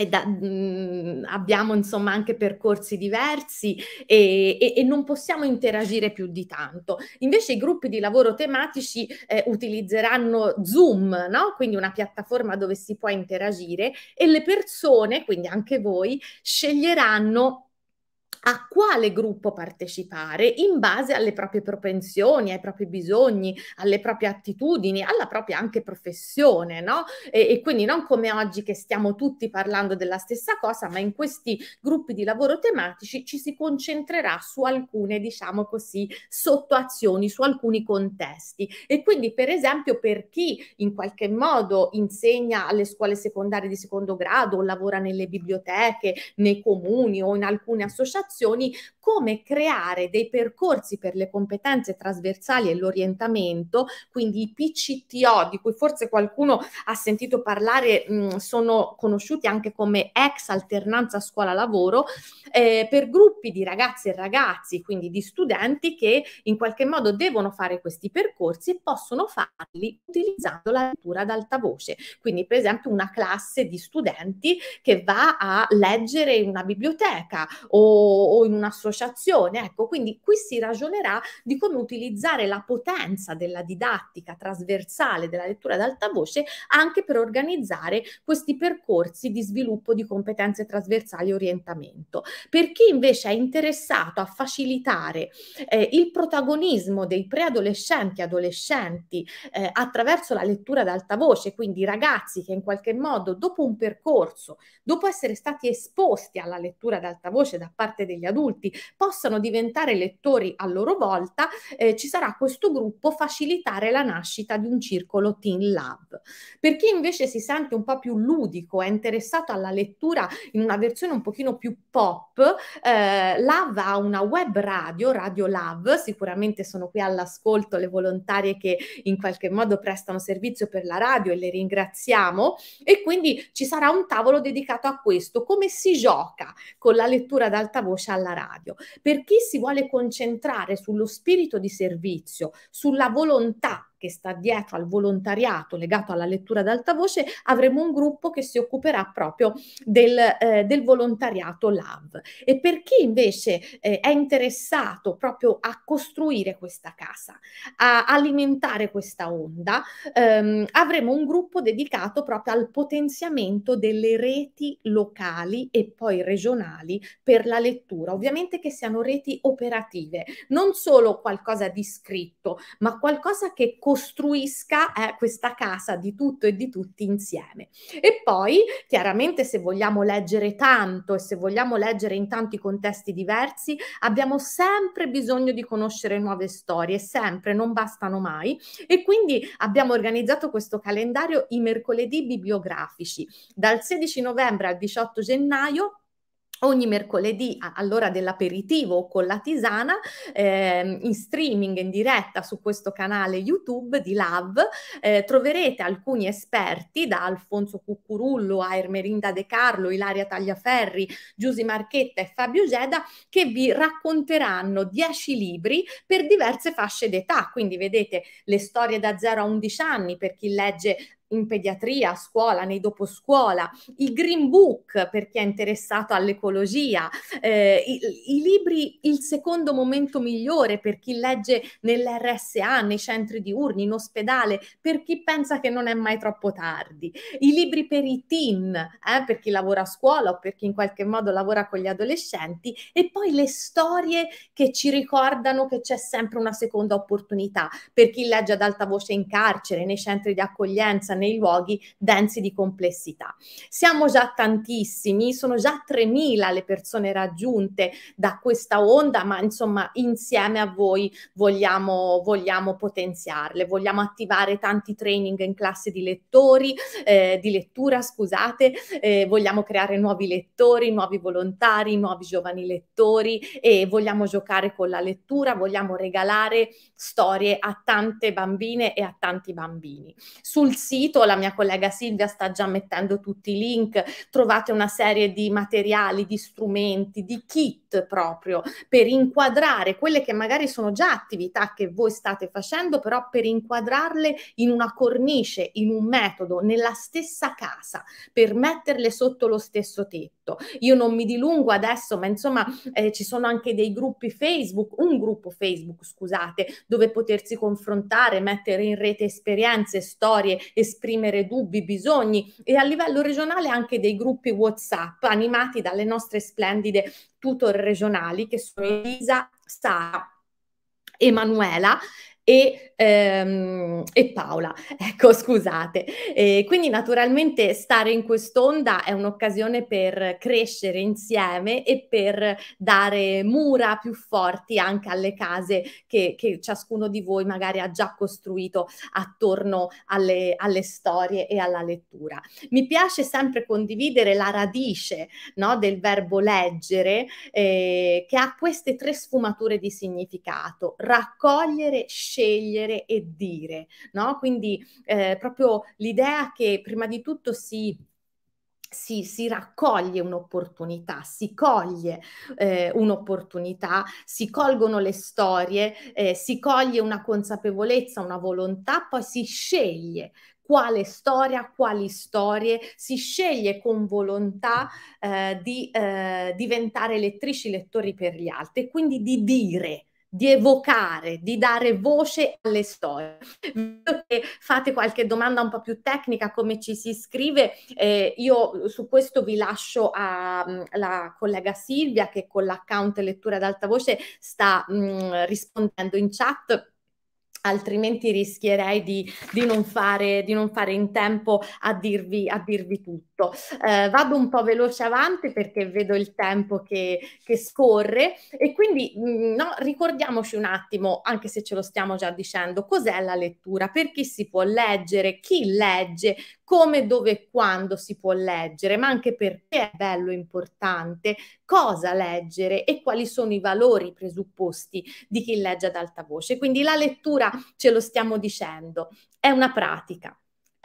e da, mh, mhmm, abbiamo insomma anche percorsi diversi e, e, e, non possiamo interagire più di tanto. Invece i gruppi di lavoro tematici eh, utilizzeranno Zoom, no? quindi una piattaforma dove si può interagire e le persone, quindi anche voi, sceglieranno a quale gruppo partecipare in base alle proprie propensioni, ai propri bisogni, alle proprie attitudini, alla propria anche professione, no? E, e quindi non come oggi che stiamo tutti parlando della stessa cosa, ma in questi gruppi di lavoro tematici ci si concentrerà su alcune, diciamo così, sottoazioni, su alcuni contesti. E quindi, per esempio, per chi in qualche modo insegna alle scuole secondarie di secondo grado o lavora nelle biblioteche, nei comuni o in alcune associazioni, organizzazioni come creare dei percorsi per le competenze trasversali e l'orientamento, quindi i PCTO di cui forse qualcuno ha sentito parlare, mh, mm, sono conosciuti anche come ex alternanza scuola-lavoro, eh, per gruppi di ragazze e ragazzi, quindi di studenti che in qualche modo devono fare questi percorsi e possono farli utilizzando la lettura ad alta voce. Quindi per esempio una classe di studenti che va a leggere in una biblioteca o o, in un'associazione. Ecco, quindi qui si ragionerà di come utilizzare la potenza della didattica trasversale della lettura ad alta voce anche per organizzare questi percorsi di sviluppo di competenze trasversali e orientamento. Per chi invece è interessato a facilitare eh, il protagonismo dei preadolescenti e adolescenti eh, attraverso la lettura ad alta voce, quindi ragazzi che in qualche modo dopo un percorso, dopo essere stati esposti alla lettura ad alta voce da parte degli adulti possano diventare lettori a loro volta, eh, ci sarà questo gruppo facilitare la nascita di un circolo Teen Lab. Per chi invece si sente un po' più ludico, è interessato alla lettura in una versione un pochino più pop, eh, Lab ha una web radio, Radio Lav, sicuramente sono qui all'ascolto le volontarie che in qualche modo prestano servizio per la radio e le ringraziamo e quindi ci sarà un tavolo dedicato a questo, come si gioca con la lettura ad alta voce Moscia alla radio. Per chi si vuole concentrare sullo spirito di servizio, sulla volontà che sta dietro al volontariato legato alla lettura ad alta voce, avremo un gruppo che si occuperà proprio del, eh, del volontariato LAV. E per chi invece eh, è interessato proprio a costruire questa casa, a alimentare questa onda, ehm, avremo un gruppo dedicato proprio al potenziamento delle reti locali e poi regionali per la lettura, ovviamente che siano reti operative, non solo qualcosa di scritto, ma qualcosa che costruisca eh, questa casa di tutto e di tutti insieme. E poi, chiaramente, se vogliamo leggere tanto e se vogliamo leggere in tanti contesti diversi, abbiamo sempre bisogno di conoscere nuove storie, sempre, non bastano mai. E quindi abbiamo organizzato questo calendario i mercoledì bibliografici, dal 16 novembre al 18 gennaio ogni mercoledì all'ora dell'aperitivo con la tisana eh, in streaming in diretta su questo canale YouTube di Love eh, troverete alcuni esperti da Alfonso Cucurullo a Ermerinda De Carlo, Ilaria Tagliaferri, Giusy Marchetta e Fabio Geda che vi racconteranno 10 libri per diverse fasce d'età, quindi vedete le storie da 0 a 11 anni per chi legge in pediatria, a scuola, nei doposcuola, il Green Book per chi è interessato all'ecologia, eh, i, i, libri Il secondo momento migliore per chi legge nell'RSA, nei centri diurni, in ospedale, per chi pensa che non è mai troppo tardi, i libri per i teen, eh, per chi lavora a scuola o per chi in qualche modo lavora con gli adolescenti e poi le storie che ci ricordano che c'è sempre una seconda opportunità per chi legge ad alta voce in carcere, nei centri di accoglienza, nei luoghi densi di complessità. Siamo già tantissimi, sono già 3.000 le persone raggiunte da questa onda, ma insomma insieme a voi vogliamo, vogliamo potenziarle, vogliamo attivare tanti training in classe di lettori, eh, di lettura, scusate, eh, vogliamo creare nuovi lettori, nuovi volontari, nuovi giovani lettori e vogliamo giocare con la lettura, vogliamo regalare storie a tante bambine e a tanti bambini. Sul sito sito, la mia collega Silvia sta già mettendo tutti i link, trovate una serie di materiali, di strumenti, di kit proprio per inquadrare quelle che magari sono già attività che voi state facendo, però per inquadrarle in una cornice, in un metodo, nella stessa casa, per metterle sotto lo stesso tetto tutto. Io non mi dilungo adesso, ma insomma eh, ci sono anche dei gruppi Facebook, un gruppo Facebook, scusate, dove potersi confrontare, mettere in rete esperienze, storie, esprimere dubbi, bisogni e a livello regionale anche dei gruppi WhatsApp animati dalle nostre splendide tutor regionali che sono Elisa, Sara, Emanuela e, ehm, e Paola. (laughs) Ecco, scusate. E quindi naturalmente stare in quest'onda è un'occasione per crescere insieme e per dare mura più forti anche alle case che, che ciascuno di voi magari ha già costruito attorno alle, alle storie e alla lettura. Mi piace sempre condividere la radice no, del verbo leggere eh, che ha queste tre sfumature di significato, raccogliere, scegliere, scegliere e dire, no? Quindi eh, proprio l'idea che prima di tutto si si, si, raccoglie un'opportunità, si coglie eh, un'opportunità, si colgono le storie, eh, si coglie una consapevolezza, una volontà, poi si sceglie quale storia, quali storie, si sceglie con volontà eh, di eh, diventare lettrici, lettori per gli altri e quindi di dire di evocare, di dare voce alle storie. Vedo che fate qualche domanda un po' più tecnica, come ci si scrive, eh, io su questo vi lascio alla mm, collega Silvia che con l'account lettura ad alta voce sta mh, mm, rispondendo in chat altrimenti rischierei di, di, non fare, di, non fare, in tempo a dirvi, a dirvi tutto tutto. Eh, vado un po' veloce avanti perché vedo il tempo che, che scorre e quindi mm, no, ricordiamoci un attimo, anche se ce lo stiamo già dicendo, cos'è la lettura, per chi si può leggere, chi legge, come, dove e quando si può leggere, ma anche perché è bello importante, cosa leggere e quali sono i valori presupposti di chi legge ad alta voce. Quindi la lettura, ce lo stiamo dicendo, è una pratica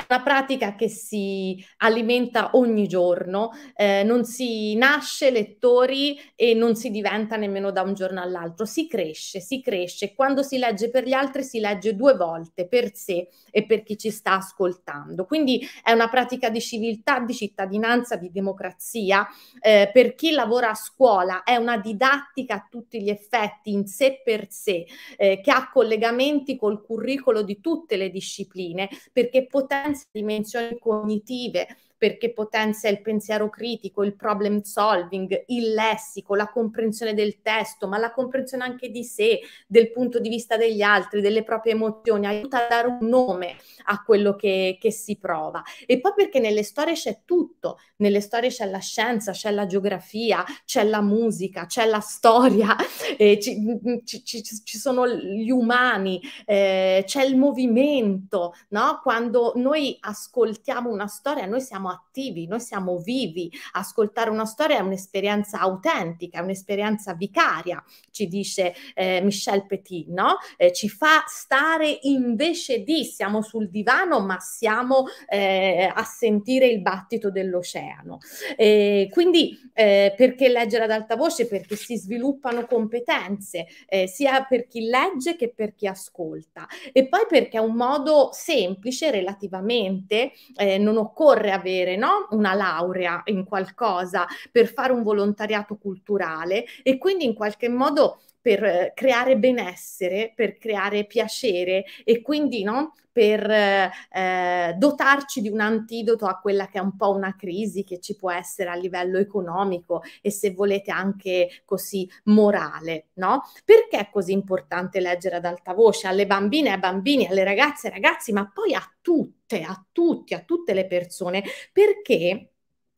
una pratica che si alimenta ogni giorno, eh, non si nasce lettori e non si diventa nemmeno da un giorno all'altro, si cresce, si cresce, quando si legge per gli altri si legge due volte, per sé e per chi ci sta ascoltando. Quindi è una pratica di civiltà, di cittadinanza, di democrazia, eh, per chi lavora a scuola è una didattica a tutti gli effetti, in sé per sé, eh, che ha collegamenti col curriculum di tutte le discipline, perché potenzialmente competenze, dimensioni cognitive, perché potenzia il pensiero critico, il problem solving, il lessico, la comprensione del testo, ma la comprensione anche di sé, del punto di vista degli altri, delle proprie emozioni, aiuta a dare un nome a quello che, che si prova. E poi perché nelle storie c'è tutto, nelle storie c'è la scienza, c'è la geografia, c'è la musica, c'è la storia, (laughs) eh, ci, ci, ci, ci, sono gli umani, eh, c'è il movimento, no? Quando noi ascoltiamo una storia, noi siamo siamo attivi, noi siamo vivi, ascoltare una storia è un'esperienza autentica, è un'esperienza vicaria, ci dice eh, Michel Petit, no? Eh, ci fa stare invece di, siamo sul divano ma siamo eh, a sentire il battito dell'oceano. quindi eh, perché leggere ad alta voce? Perché si sviluppano competenze, eh, sia per chi legge che per chi ascolta. E poi perché è un modo semplice relativamente, eh, non occorre avere avere no? una laurea in qualcosa per fare un volontariato culturale e quindi in qualche modo per eh, creare benessere, per creare piacere e quindi no? per eh, dotarci di un antidoto a quella che è un po' una crisi che ci può essere a livello economico e se volete anche così morale, no? Perché è così importante leggere ad alta voce alle bambine, e ai bambini, alle ragazze, e ragazzi, ma poi a tutte, a tutti, a tutte le persone, perché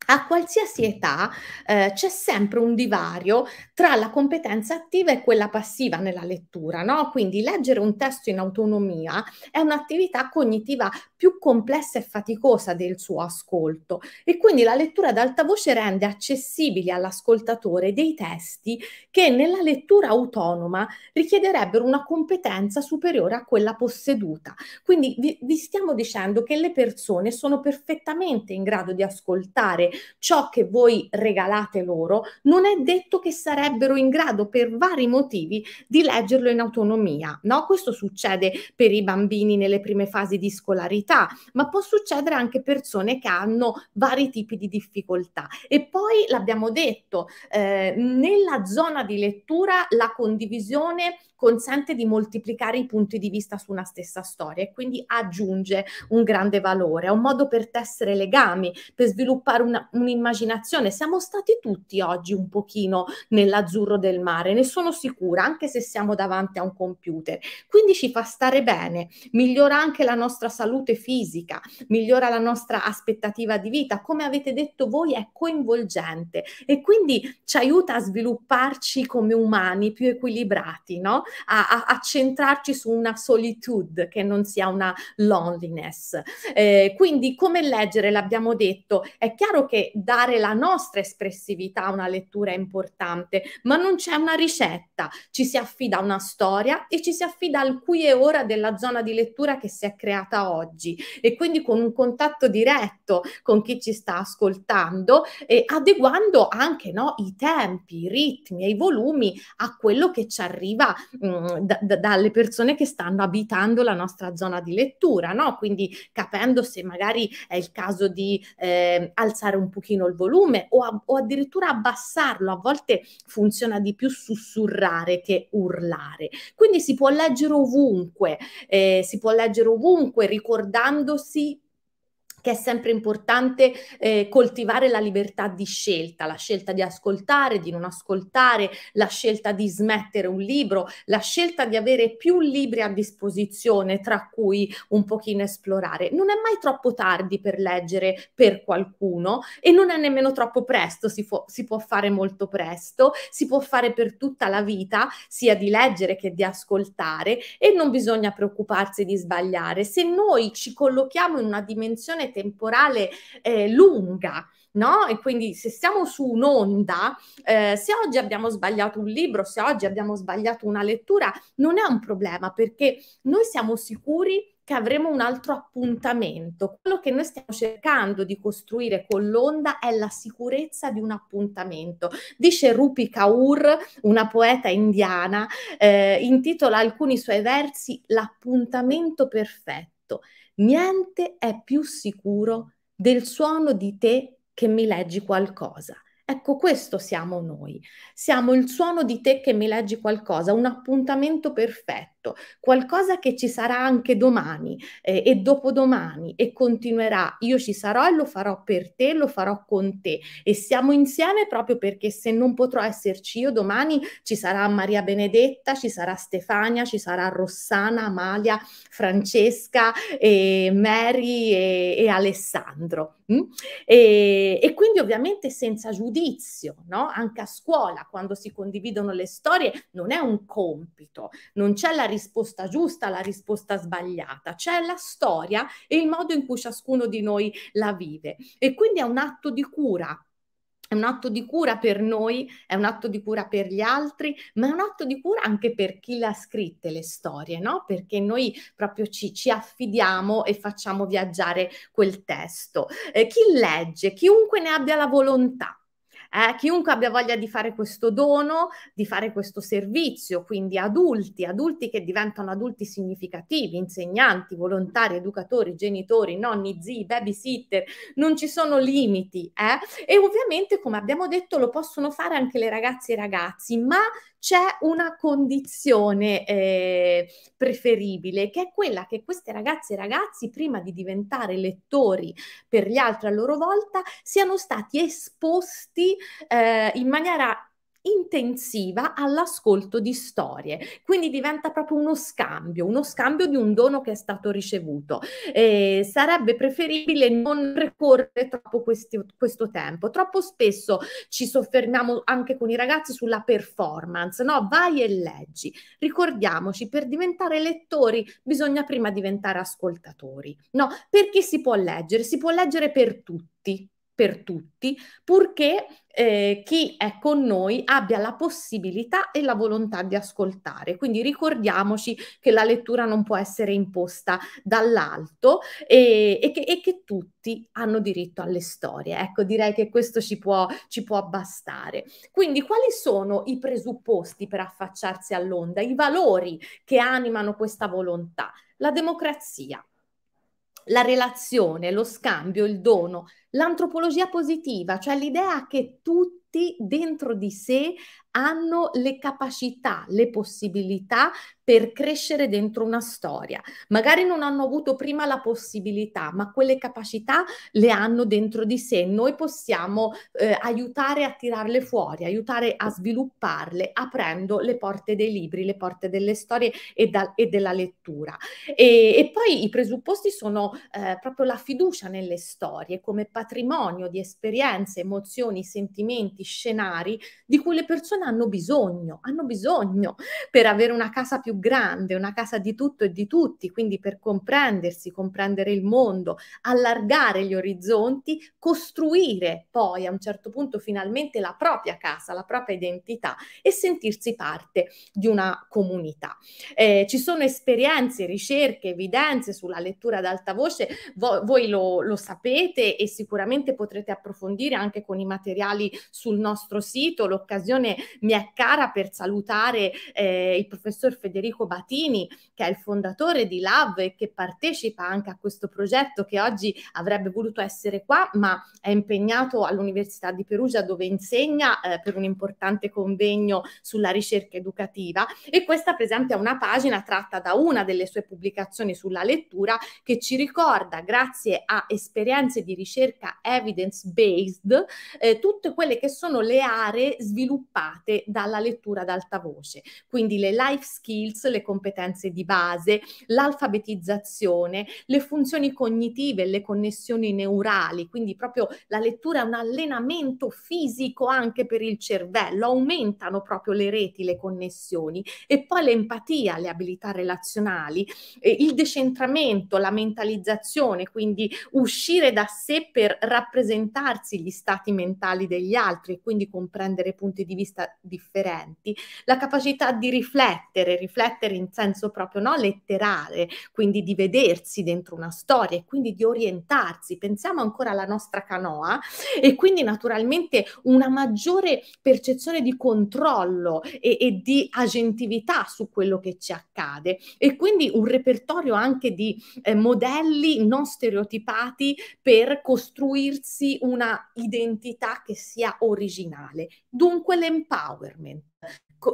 a qualsiasi età eh, c'è sempre un divario tra la competenza attiva e quella passiva nella lettura, no? Quindi leggere un testo in autonomia è un'attività cognitiva più complessa e faticosa del suo ascolto e quindi la lettura ad alta voce rende accessibili all'ascoltatore dei testi che nella lettura autonoma richiederebbero una competenza superiore a quella posseduta. Quindi vi, vi stiamo dicendo che le persone sono perfettamente in grado di ascoltare ciò che voi regalate loro non è detto che sarebbero in grado per vari motivi di leggerlo in autonomia, no? Questo succede per i bambini nelle prime fasi di scolarità, ma può succedere anche persone che hanno vari tipi di difficoltà. E poi l'abbiamo detto, eh, nella zona di lettura la condivisione consente di moltiplicare i punti di vista su una stessa storia e quindi aggiunge un grande valore, è un modo per tessere legami, per sviluppare una, un'immaginazione. Siamo stati tutti oggi un pochino nell'azzurro del mare, ne sono sicura, anche se siamo davanti a un computer. Quindi ci fa stare bene, migliora anche la nostra salute fisica, migliora la nostra aspettativa di vita, come avete detto voi è coinvolgente e quindi ci aiuta a svilupparci come umani più equilibrati, no? a, a, a centrarci su una solitude che non sia una loneliness. Eh, quindi come leggere, l'abbiamo detto, è chiaro che dare la nostra espressività a una lettura è importante, ma non c'è una ricetta, ci si affida a una storia e ci si affida al qui e ora della zona di lettura che si è creata oggi e quindi con un contatto diretto con chi ci sta ascoltando e adeguando anche no, i tempi, i ritmi e i volumi a quello che ci arriva mh, mhmm, da, dalle persone che stanno abitando la nostra zona di lettura, no? Quindi capendo se magari è il caso di eh, alzare un pochino il volume o, a, o addirittura abbassarlo, a volte funziona di più sussurrare che urlare. Quindi si può leggere ovunque, eh, si può leggere ovunque ricordandosi che è sempre importante eh, coltivare la libertà di scelta, la scelta di ascoltare, di non ascoltare, la scelta di smettere un libro, la scelta di avere più libri a disposizione, tra cui un pochino esplorare. Non è mai troppo tardi per leggere per qualcuno e non è nemmeno troppo presto, si, fo- si può fare molto presto, si può fare per tutta la vita, sia di leggere che di ascoltare e non bisogna preoccuparsi di sbagliare. Se noi ci collochiamo in una dimensione temporale eh, lunga. No? E quindi se siamo su un'onda, eh, se oggi abbiamo sbagliato un libro, se oggi abbiamo sbagliato una lettura, non è un problema perché noi siamo sicuri che avremo un altro appuntamento. Quello che noi stiamo cercando di costruire con l'onda è la sicurezza di un appuntamento. Dice Rupi Kaur, una poeta indiana, eh, intitola alcuni suoi versi L'appuntamento perfetto. Niente è più sicuro del suono di te che mi leggi qualcosa. Ecco, questo siamo noi. Siamo il suono di te che mi leggi qualcosa, un appuntamento perfetto oggetto, qualcosa che ci sarà anche domani eh, e dopodomani e continuerà. Io ci sarò e lo farò per te, lo farò con te e siamo insieme proprio perché se non potrò esserci io domani ci sarà Maria Benedetta, ci sarà Stefania, ci sarà Rossana, Amalia, Francesca, e Mary e, e Alessandro. Mm? E, e, quindi ovviamente senza giudizio, no? anche a scuola quando si condividono le storie non è un compito, non c'è la risposta risposta giusta, la risposta sbagliata, c'è la storia e il modo in cui ciascuno di noi la vive. E quindi è un atto di cura è un atto di cura per noi, è un atto di cura per gli altri, ma è un atto di cura anche per chi le ha scritte le storie, no? Perché noi proprio ci, ci affidiamo e facciamo viaggiare quel testo. Eh, chi legge, chiunque ne abbia la volontà, eh, chiunque abbia voglia di fare questo dono, di fare questo servizio, quindi adulti, adulti che diventano adulti significativi, insegnanti, volontari, educatori, genitori, nonni, zii, babysitter, non ci sono limiti. Eh? E ovviamente, come abbiamo detto, lo possono fare anche le ragazze e i ragazzi, ma c'è una condizione eh, preferibile che è quella che queste ragazze e ragazzi prima di diventare lettori per gli altri a loro volta siano stati esposti eh, in maniera intensiva all'ascolto di storie, quindi diventa proprio uno scambio, uno scambio di un dono che è stato ricevuto. Eh, sarebbe preferibile non ricorrere troppo questi, questo tempo, troppo spesso ci soffermiamo anche con i ragazzi sulla performance, no? Vai e leggi. Ricordiamoci, per diventare lettori bisogna prima diventare ascoltatori, no? Per chi si può leggere? Si può leggere per tutti per tutti, purché eh, chi è con noi abbia la possibilità e la volontà di ascoltare. Quindi ricordiamoci che la lettura non può essere imposta dall'alto e, e, che, e che, tutti hanno diritto alle storie. Ecco, direi che questo ci può, ci può bastare. Quindi quali sono i presupposti per affacciarsi all'onda, i valori che animano questa volontà? La democrazia, la relazione, lo scambio, il dono, L'antropologia positiva, cioè l'idea che tutti dentro di sé hanno le capacità, le possibilità per crescere dentro una storia. Magari non hanno avuto prima la possibilità, ma quelle capacità le hanno dentro di sé. Noi possiamo eh, aiutare a tirarle fuori, aiutare a svilupparle aprendo le porte dei libri, le porte delle storie e, da, e della lettura. E, e, poi i presupposti sono eh, proprio la fiducia nelle storie come patrimonio di esperienze, emozioni, sentimenti, scenari di cui le persone hanno bisogno, hanno bisogno per avere una casa più grande, una casa di tutto e di tutti, quindi per comprendersi, comprendere il mondo, allargare gli orizzonti, costruire poi a un certo punto finalmente la propria casa, la propria identità e sentirsi parte di una comunità. Eh, ci sono esperienze, ricerche, evidenze sulla lettura ad alta voce, voi lo, lo sapete e sicuramente sicuramente potrete approfondire anche con i materiali sul nostro sito. L'occasione mi è cara per salutare eh, il professor Federico Batini, che è il fondatore di LAV e che partecipa anche a questo progetto che oggi avrebbe voluto essere qua, ma è impegnato all'Università di Perugia dove insegna eh, per un importante convegno sulla ricerca educativa e questa per esempio è una pagina tratta da una delle sue pubblicazioni sulla lettura che ci ricorda grazie a esperienze di ricerca ricerca evidence-based eh, tutte quelle che sono le aree sviluppate dalla lettura ad alta voce, quindi le life skills, le competenze di base, l'alfabetizzazione, le funzioni cognitive, le connessioni neurali, quindi proprio la lettura è un allenamento fisico anche per il cervello, aumentano proprio le reti, le connessioni e poi l'empatia, le abilità relazionali, eh, il decentramento, la mentalizzazione, quindi uscire da sé per per rappresentarsi gli stati mentali degli altri e quindi comprendere punti di vista differenti, la capacità di riflettere, riflettere in senso proprio no, letterale, quindi di vedersi dentro una storia e quindi di orientarsi. Pensiamo ancora alla nostra canoa e quindi naturalmente una maggiore percezione di controllo e, e di agentività su quello che ci accade e quindi un repertorio anche di eh, modelli non stereotipati per costruire costruirsi una identità che sia originale. Dunque l'empowerment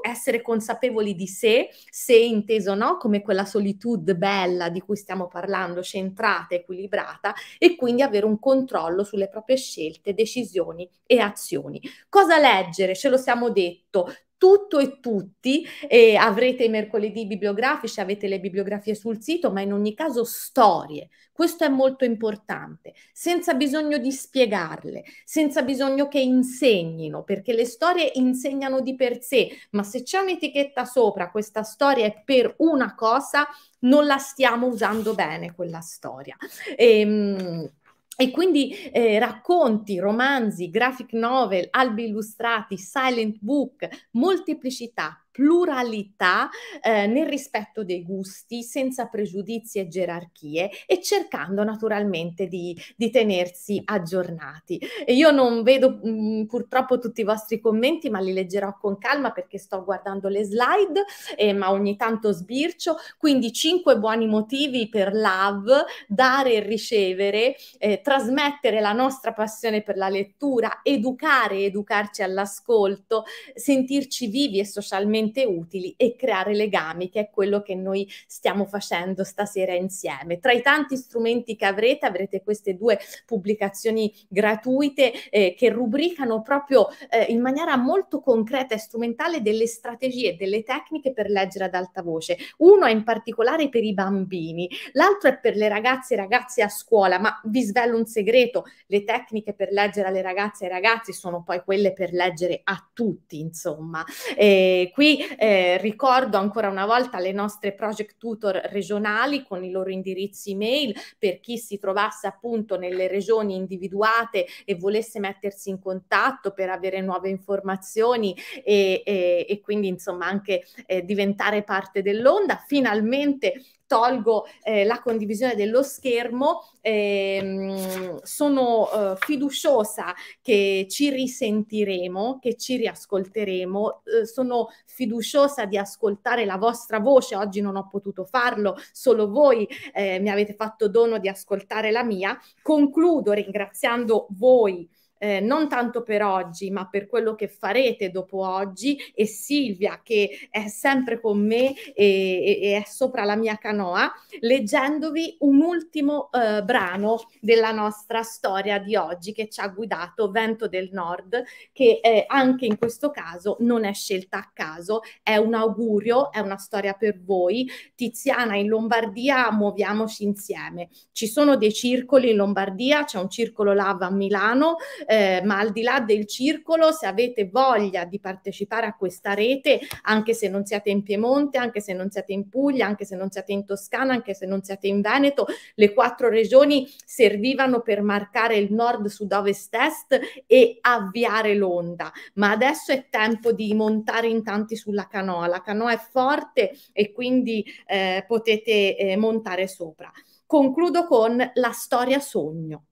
essere consapevoli di sé, se inteso no, come quella solitude bella di cui stiamo parlando, centrata, equilibrata, e quindi avere un controllo sulle proprie scelte, decisioni e azioni. Cosa leggere? Ce lo siamo detto, tutto e tutti. E avrete i mercoledì bibliografici, avete le bibliografie sul sito, ma in ogni caso storie. Questo è molto importante, senza bisogno di spiegarle, senza bisogno che insegnino, perché le storie insegnano di per sé, ma se c'è un'etichetta sopra, questa storia è per una cosa, non la stiamo usando bene quella storia. Ehm e quindi eh, racconti, romanzi, graphic novel, albi illustrati, silent book, molteplicità, pluralità eh, nel rispetto dei gusti, senza pregiudizi e gerarchie e cercando naturalmente di, di tenersi aggiornati. E io non vedo mh, mm, purtroppo tutti i vostri commenti, ma li leggerò con calma perché sto guardando le slide, eh, ma ogni tanto sbircio. Quindi cinque buoni motivi per love, dare e ricevere, eh, trasmettere la nostra passione per la lettura, educare e educarci all'ascolto, sentirci vivi e socialmente realmente utili e creare legami, che è quello che noi stiamo facendo stasera insieme. Tra i tanti strumenti che avrete, avrete queste due pubblicazioni gratuite eh, che rubricano proprio eh, in maniera molto concreta e strumentale delle strategie, e delle tecniche per leggere ad alta voce. Uno è in particolare per i bambini, l'altro è per le ragazze e ragazze a scuola, ma vi svelo un segreto, le tecniche per leggere alle ragazze e ai ragazzi sono poi quelle per leggere a tutti, insomma. Eh, qui poi eh, ricordo ancora una volta le nostre project tutor regionali con i loro indirizzi email per chi si trovasse appunto nelle regioni individuate e volesse mettersi in contatto per avere nuove informazioni e, e, e quindi insomma anche eh, diventare parte dell'onda. Finalmente tolgo eh, la condivisione dello schermo, ehm, sono eh, fiduciosa che ci risentiremo, che ci riascolteremo, eh, sono fiduciosa di ascoltare la vostra voce, oggi non ho potuto farlo, solo voi eh, mi avete fatto dono di ascoltare la mia. Concludo ringraziando voi eh, non tanto per oggi, ma per quello che farete dopo oggi e Silvia che è sempre con me e, e è sopra la mia canoa, leggendovi un ultimo eh, brano della nostra storia di oggi che ci ha guidato Vento del Nord, che eh, anche in questo caso non è scelta a caso, è un augurio, è una storia per voi. Tiziana, in Lombardia muoviamoci insieme. Ci sono dei circoli in Lombardia, c'è un circolo Lava a Milano, eh, ma al di là del circolo, se avete voglia di partecipare a questa rete, anche se non siate in Piemonte, anche se non siate in Puglia, anche se non siate in Toscana, anche se non siate in Veneto, le quattro regioni servivano per marcare il nord, sud, ovest, est e avviare l'onda. Ma adesso è tempo di montare in tanti sulla canoa. La canoa è forte e quindi eh, potete eh, montare sopra. Concludo con la storia sogno.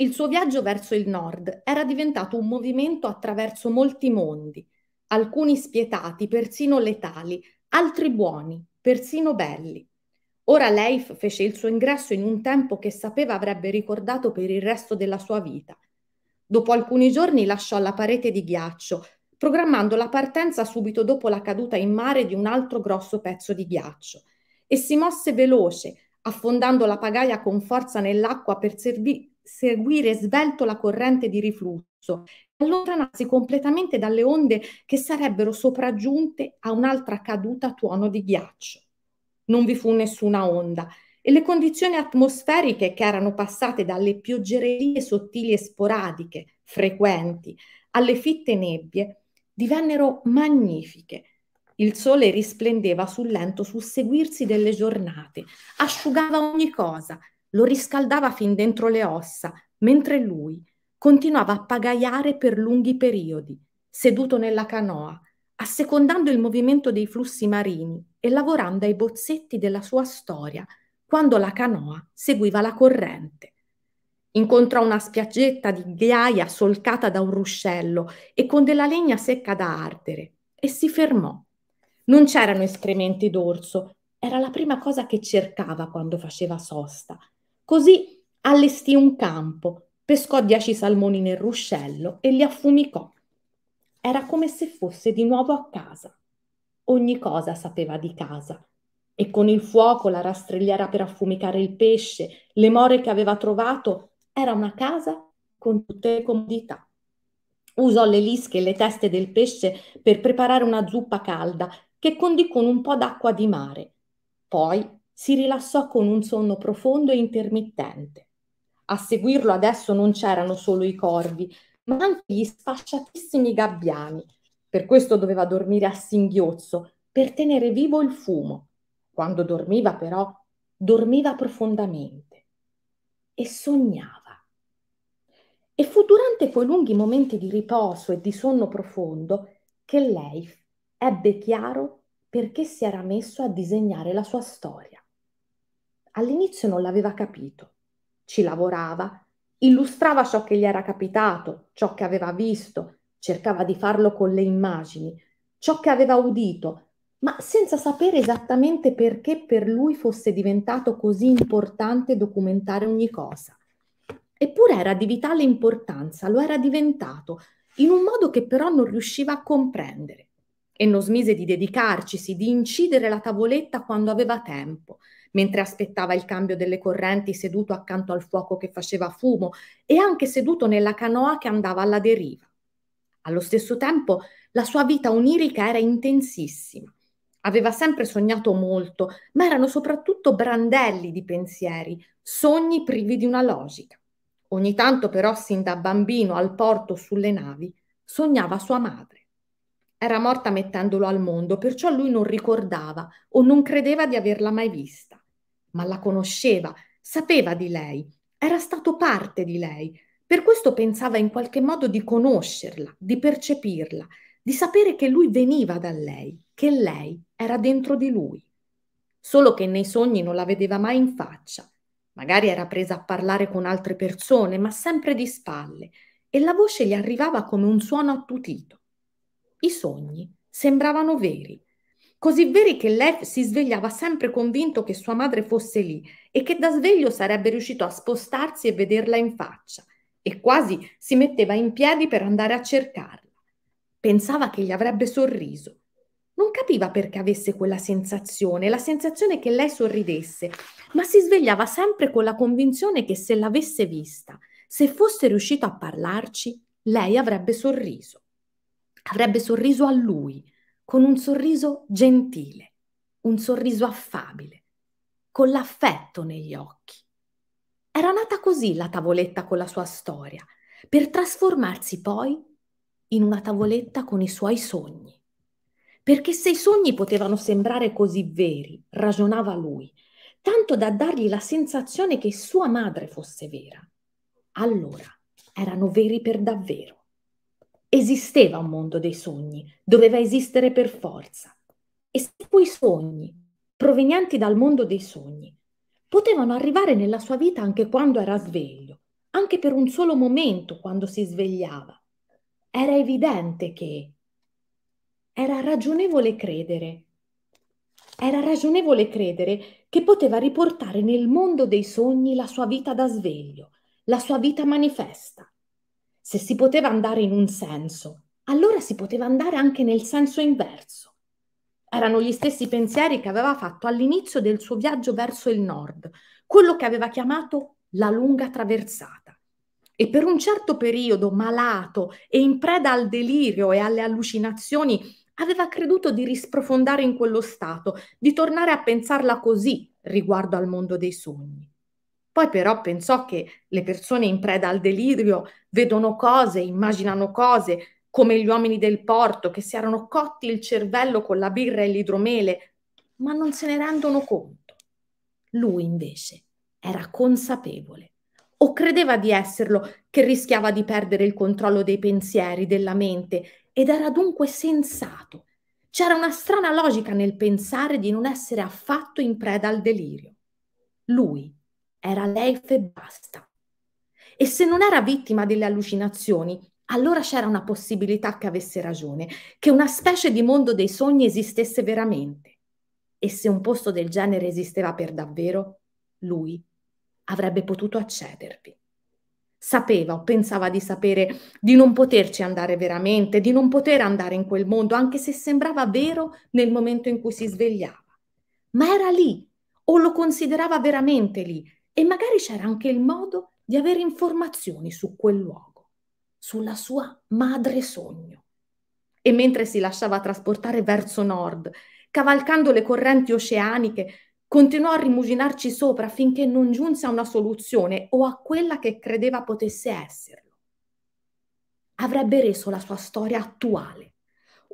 Il suo viaggio verso il nord era diventato un movimento attraverso molti mondi, alcuni spietati, persino letali, altri buoni, persino belli. Ora Leif fece il suo ingresso in un tempo che sapeva avrebbe ricordato per il resto della sua vita. Dopo alcuni giorni lasciò la parete di ghiaccio, programmando la partenza subito dopo la caduta in mare di un altro grosso pezzo di ghiaccio, e si mosse veloce, affondando la pagaia con forza nell'acqua per, servi- seguire svelto la corrente di riflusso allontanarsi completamente dalle onde che sarebbero sopraggiunte a un'altra caduta tuono di ghiaccio. Non vi fu nessuna onda e le condizioni atmosferiche che erano passate dalle pioggerie sottili e sporadiche, frequenti, alle fitte nebbie, divennero magnifiche. Il sole risplendeva sul lento susseguirsi delle giornate, asciugava ogni cosa lo riscaldava fin dentro le ossa, mentre lui continuava a pagaiare per lunghi periodi, seduto nella canoa, assecondando il movimento dei flussi marini e lavorando ai bozzetti della sua storia, quando la canoa seguiva la corrente. Incontrò una spiaggetta di ghiaia solcata da un ruscello e con della legna secca da ardere e si fermò. Non c'erano escrementi d'orso, era la prima cosa che cercava quando faceva sosta Così allestì un campo, pescò dieci salmoni nel ruscello e li affumicò. Era come se fosse di nuovo a casa. Ogni cosa sapeva di casa. E con il fuoco, la rastrelliera per affumicare il pesce, le more che aveva trovato, era una casa con tutte le comodità. Usò le lische e le teste del pesce per preparare una zuppa calda che condì con un po' d'acqua di mare. Poi si rilassò con un sonno profondo e intermittente. A seguirlo adesso non c'erano solo i corvi, ma anche gli sfasciatissimi gabbiani. Per questo doveva dormire a singhiozzo, per tenere vivo il fumo. Quando dormiva però, dormiva profondamente e sognava. E fu durante quei lunghi momenti di riposo e di sonno profondo che lei ebbe chiaro perché si era messo a disegnare la sua storia. All'inizio non l'aveva capito, ci lavorava, illustrava ciò che gli era capitato, ciò che aveva visto, cercava di farlo con le immagini, ciò che aveva udito, ma senza sapere esattamente perché per lui fosse diventato così importante documentare ogni cosa. Eppure era di vitale importanza, lo era diventato, in un modo che però non riusciva a comprendere e non smise di dedicarcisi, di incidere la tavoletta quando aveva tempo, mentre aspettava il cambio delle correnti seduto accanto al fuoco che faceva fumo e anche seduto nella canoa che andava alla deriva. Allo stesso tempo la sua vita onirica era intensissima. Aveva sempre sognato molto, ma erano soprattutto brandelli di pensieri, sogni privi di una logica. Ogni tanto però, sin da bambino al porto sulle navi, sognava sua madre. Era morta mettendolo al mondo, perciò lui non ricordava o non credeva di averla mai vista, ma la conosceva, sapeva di lei, era stato parte di lei, per questo pensava in qualche modo di conoscerla, di percepirla, di sapere che lui veniva da lei, che lei era dentro di lui. Solo che nei sogni non la vedeva mai in faccia. Magari era presa a parlare con altre persone, ma sempre di spalle, e la voce gli arrivava come un suono attutito. I sogni sembravano veri, così veri che Lev si svegliava sempre convinto che sua madre fosse lì e che da sveglio sarebbe riuscito a spostarsi e vederla in faccia, e quasi si metteva in piedi per andare a cercarla. Pensava che gli avrebbe sorriso. Non capiva perché avesse quella sensazione, la sensazione che lei sorridesse, ma si svegliava sempre con la convinzione che se l'avesse vista, se fosse riuscito a parlarci, lei avrebbe sorriso avrebbe sorriso a lui con un sorriso gentile, un sorriso affabile, con l'affetto negli occhi. Era nata così la tavoletta con la sua storia, per trasformarsi poi in una tavoletta con i suoi sogni. Perché se i sogni potevano sembrare così veri, ragionava lui, tanto da dargli la sensazione che sua madre fosse vera, allora erano veri per davvero esisteva un mondo dei sogni, doveva esistere per forza. E se quei sogni, provenienti dal mondo dei sogni, potevano arrivare nella sua vita anche quando era sveglio, anche per un solo momento quando si svegliava, era evidente che era ragionevole credere, era ragionevole credere che poteva riportare nel mondo dei sogni la sua vita da sveglio, la sua vita manifesta se si poteva andare in un senso, allora si poteva andare anche nel senso inverso. Erano gli stessi pensieri che aveva fatto all'inizio del suo viaggio verso il nord, quello che aveva chiamato la lunga traversata. E per un certo periodo, malato e in preda al delirio e alle allucinazioni, aveva creduto di risprofondare in quello stato, di tornare a pensarla così riguardo al mondo dei sogni. Poi però pensò che le persone in preda al delirio vedono cose, immaginano cose, come gli uomini del porto che si erano cotti il cervello con la birra e l'idromele, ma non se ne rendono conto. Lui invece era consapevole, o credeva di esserlo, che rischiava di perdere il controllo dei pensieri, della mente, ed era dunque sensato. C'era una strana logica nel pensare di non essere affatto in preda al delirio. Lui era lei e basta. E se non era vittima delle allucinazioni, allora c'era una possibilità che avesse ragione, che una specie di mondo dei sogni esistesse veramente. E se un posto del genere esisteva per davvero, lui avrebbe potuto accedervi. Sapeva o pensava di sapere di non poterci andare veramente, di non poter andare in quel mondo, anche se sembrava vero nel momento in cui si svegliava. Ma era lì, o lo considerava veramente lì, e magari c'era anche il modo di avere informazioni su quel luogo, sulla sua madre sogno. E mentre si lasciava trasportare verso nord, cavalcando le correnti oceaniche, continuò a rimuginarci sopra finché non giunse a una soluzione o a quella che credeva potesse esserlo. Avrebbe reso la sua storia attuale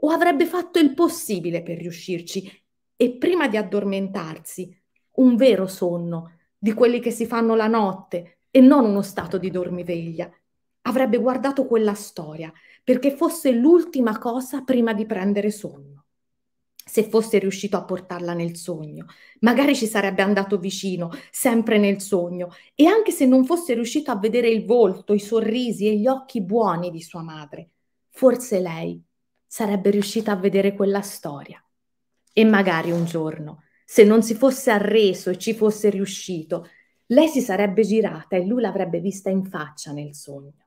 o avrebbe fatto il possibile per riuscirci e prima di addormentarsi, un vero sonno di quelli che si fanno la notte e non uno stato di dormiveglia. Avrebbe guardato quella storia perché fosse l'ultima cosa prima di prendere sonno. Se fosse riuscito a portarla nel sogno, magari ci sarebbe andato vicino, sempre nel sogno, e anche se non fosse riuscito a vedere il volto, i sorrisi e gli occhi buoni di sua madre, forse lei sarebbe riuscita a vedere quella storia. E magari un giorno se non si fosse arreso e ci fosse riuscito, lei si sarebbe girata e lui l'avrebbe vista in faccia nel sogno.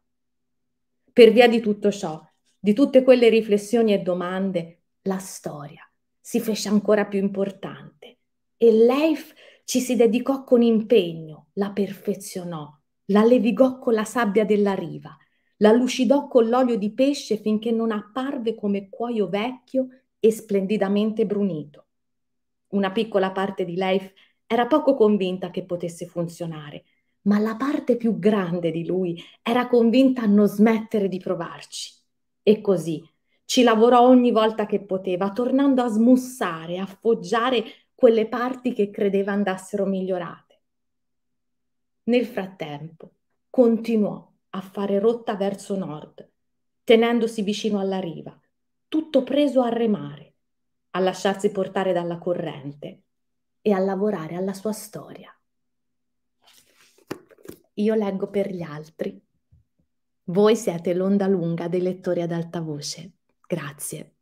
Per via di tutto ciò, di tutte quelle riflessioni e domande, la storia si fece ancora più importante e Leif ci si dedicò con impegno, la perfezionò, la levigò con la sabbia della riva, la lucidò con l'olio di pesce finché non apparve come cuoio vecchio e splendidamente brunito una piccola parte di lei era poco convinta che potesse funzionare, ma la parte più grande di lui era convinta a non smettere di provarci. E così ci lavorò ogni volta che poteva, tornando a smussare, a foggiare quelle parti che credeva andassero migliorate. Nel frattempo continuò a fare rotta verso nord, tenendosi vicino alla riva, tutto preso a remare a lasciarsi portare dalla corrente e a lavorare alla sua storia. Io leggo per gli altri. Voi siete l'onda lunga dei lettori ad alta voce. Grazie.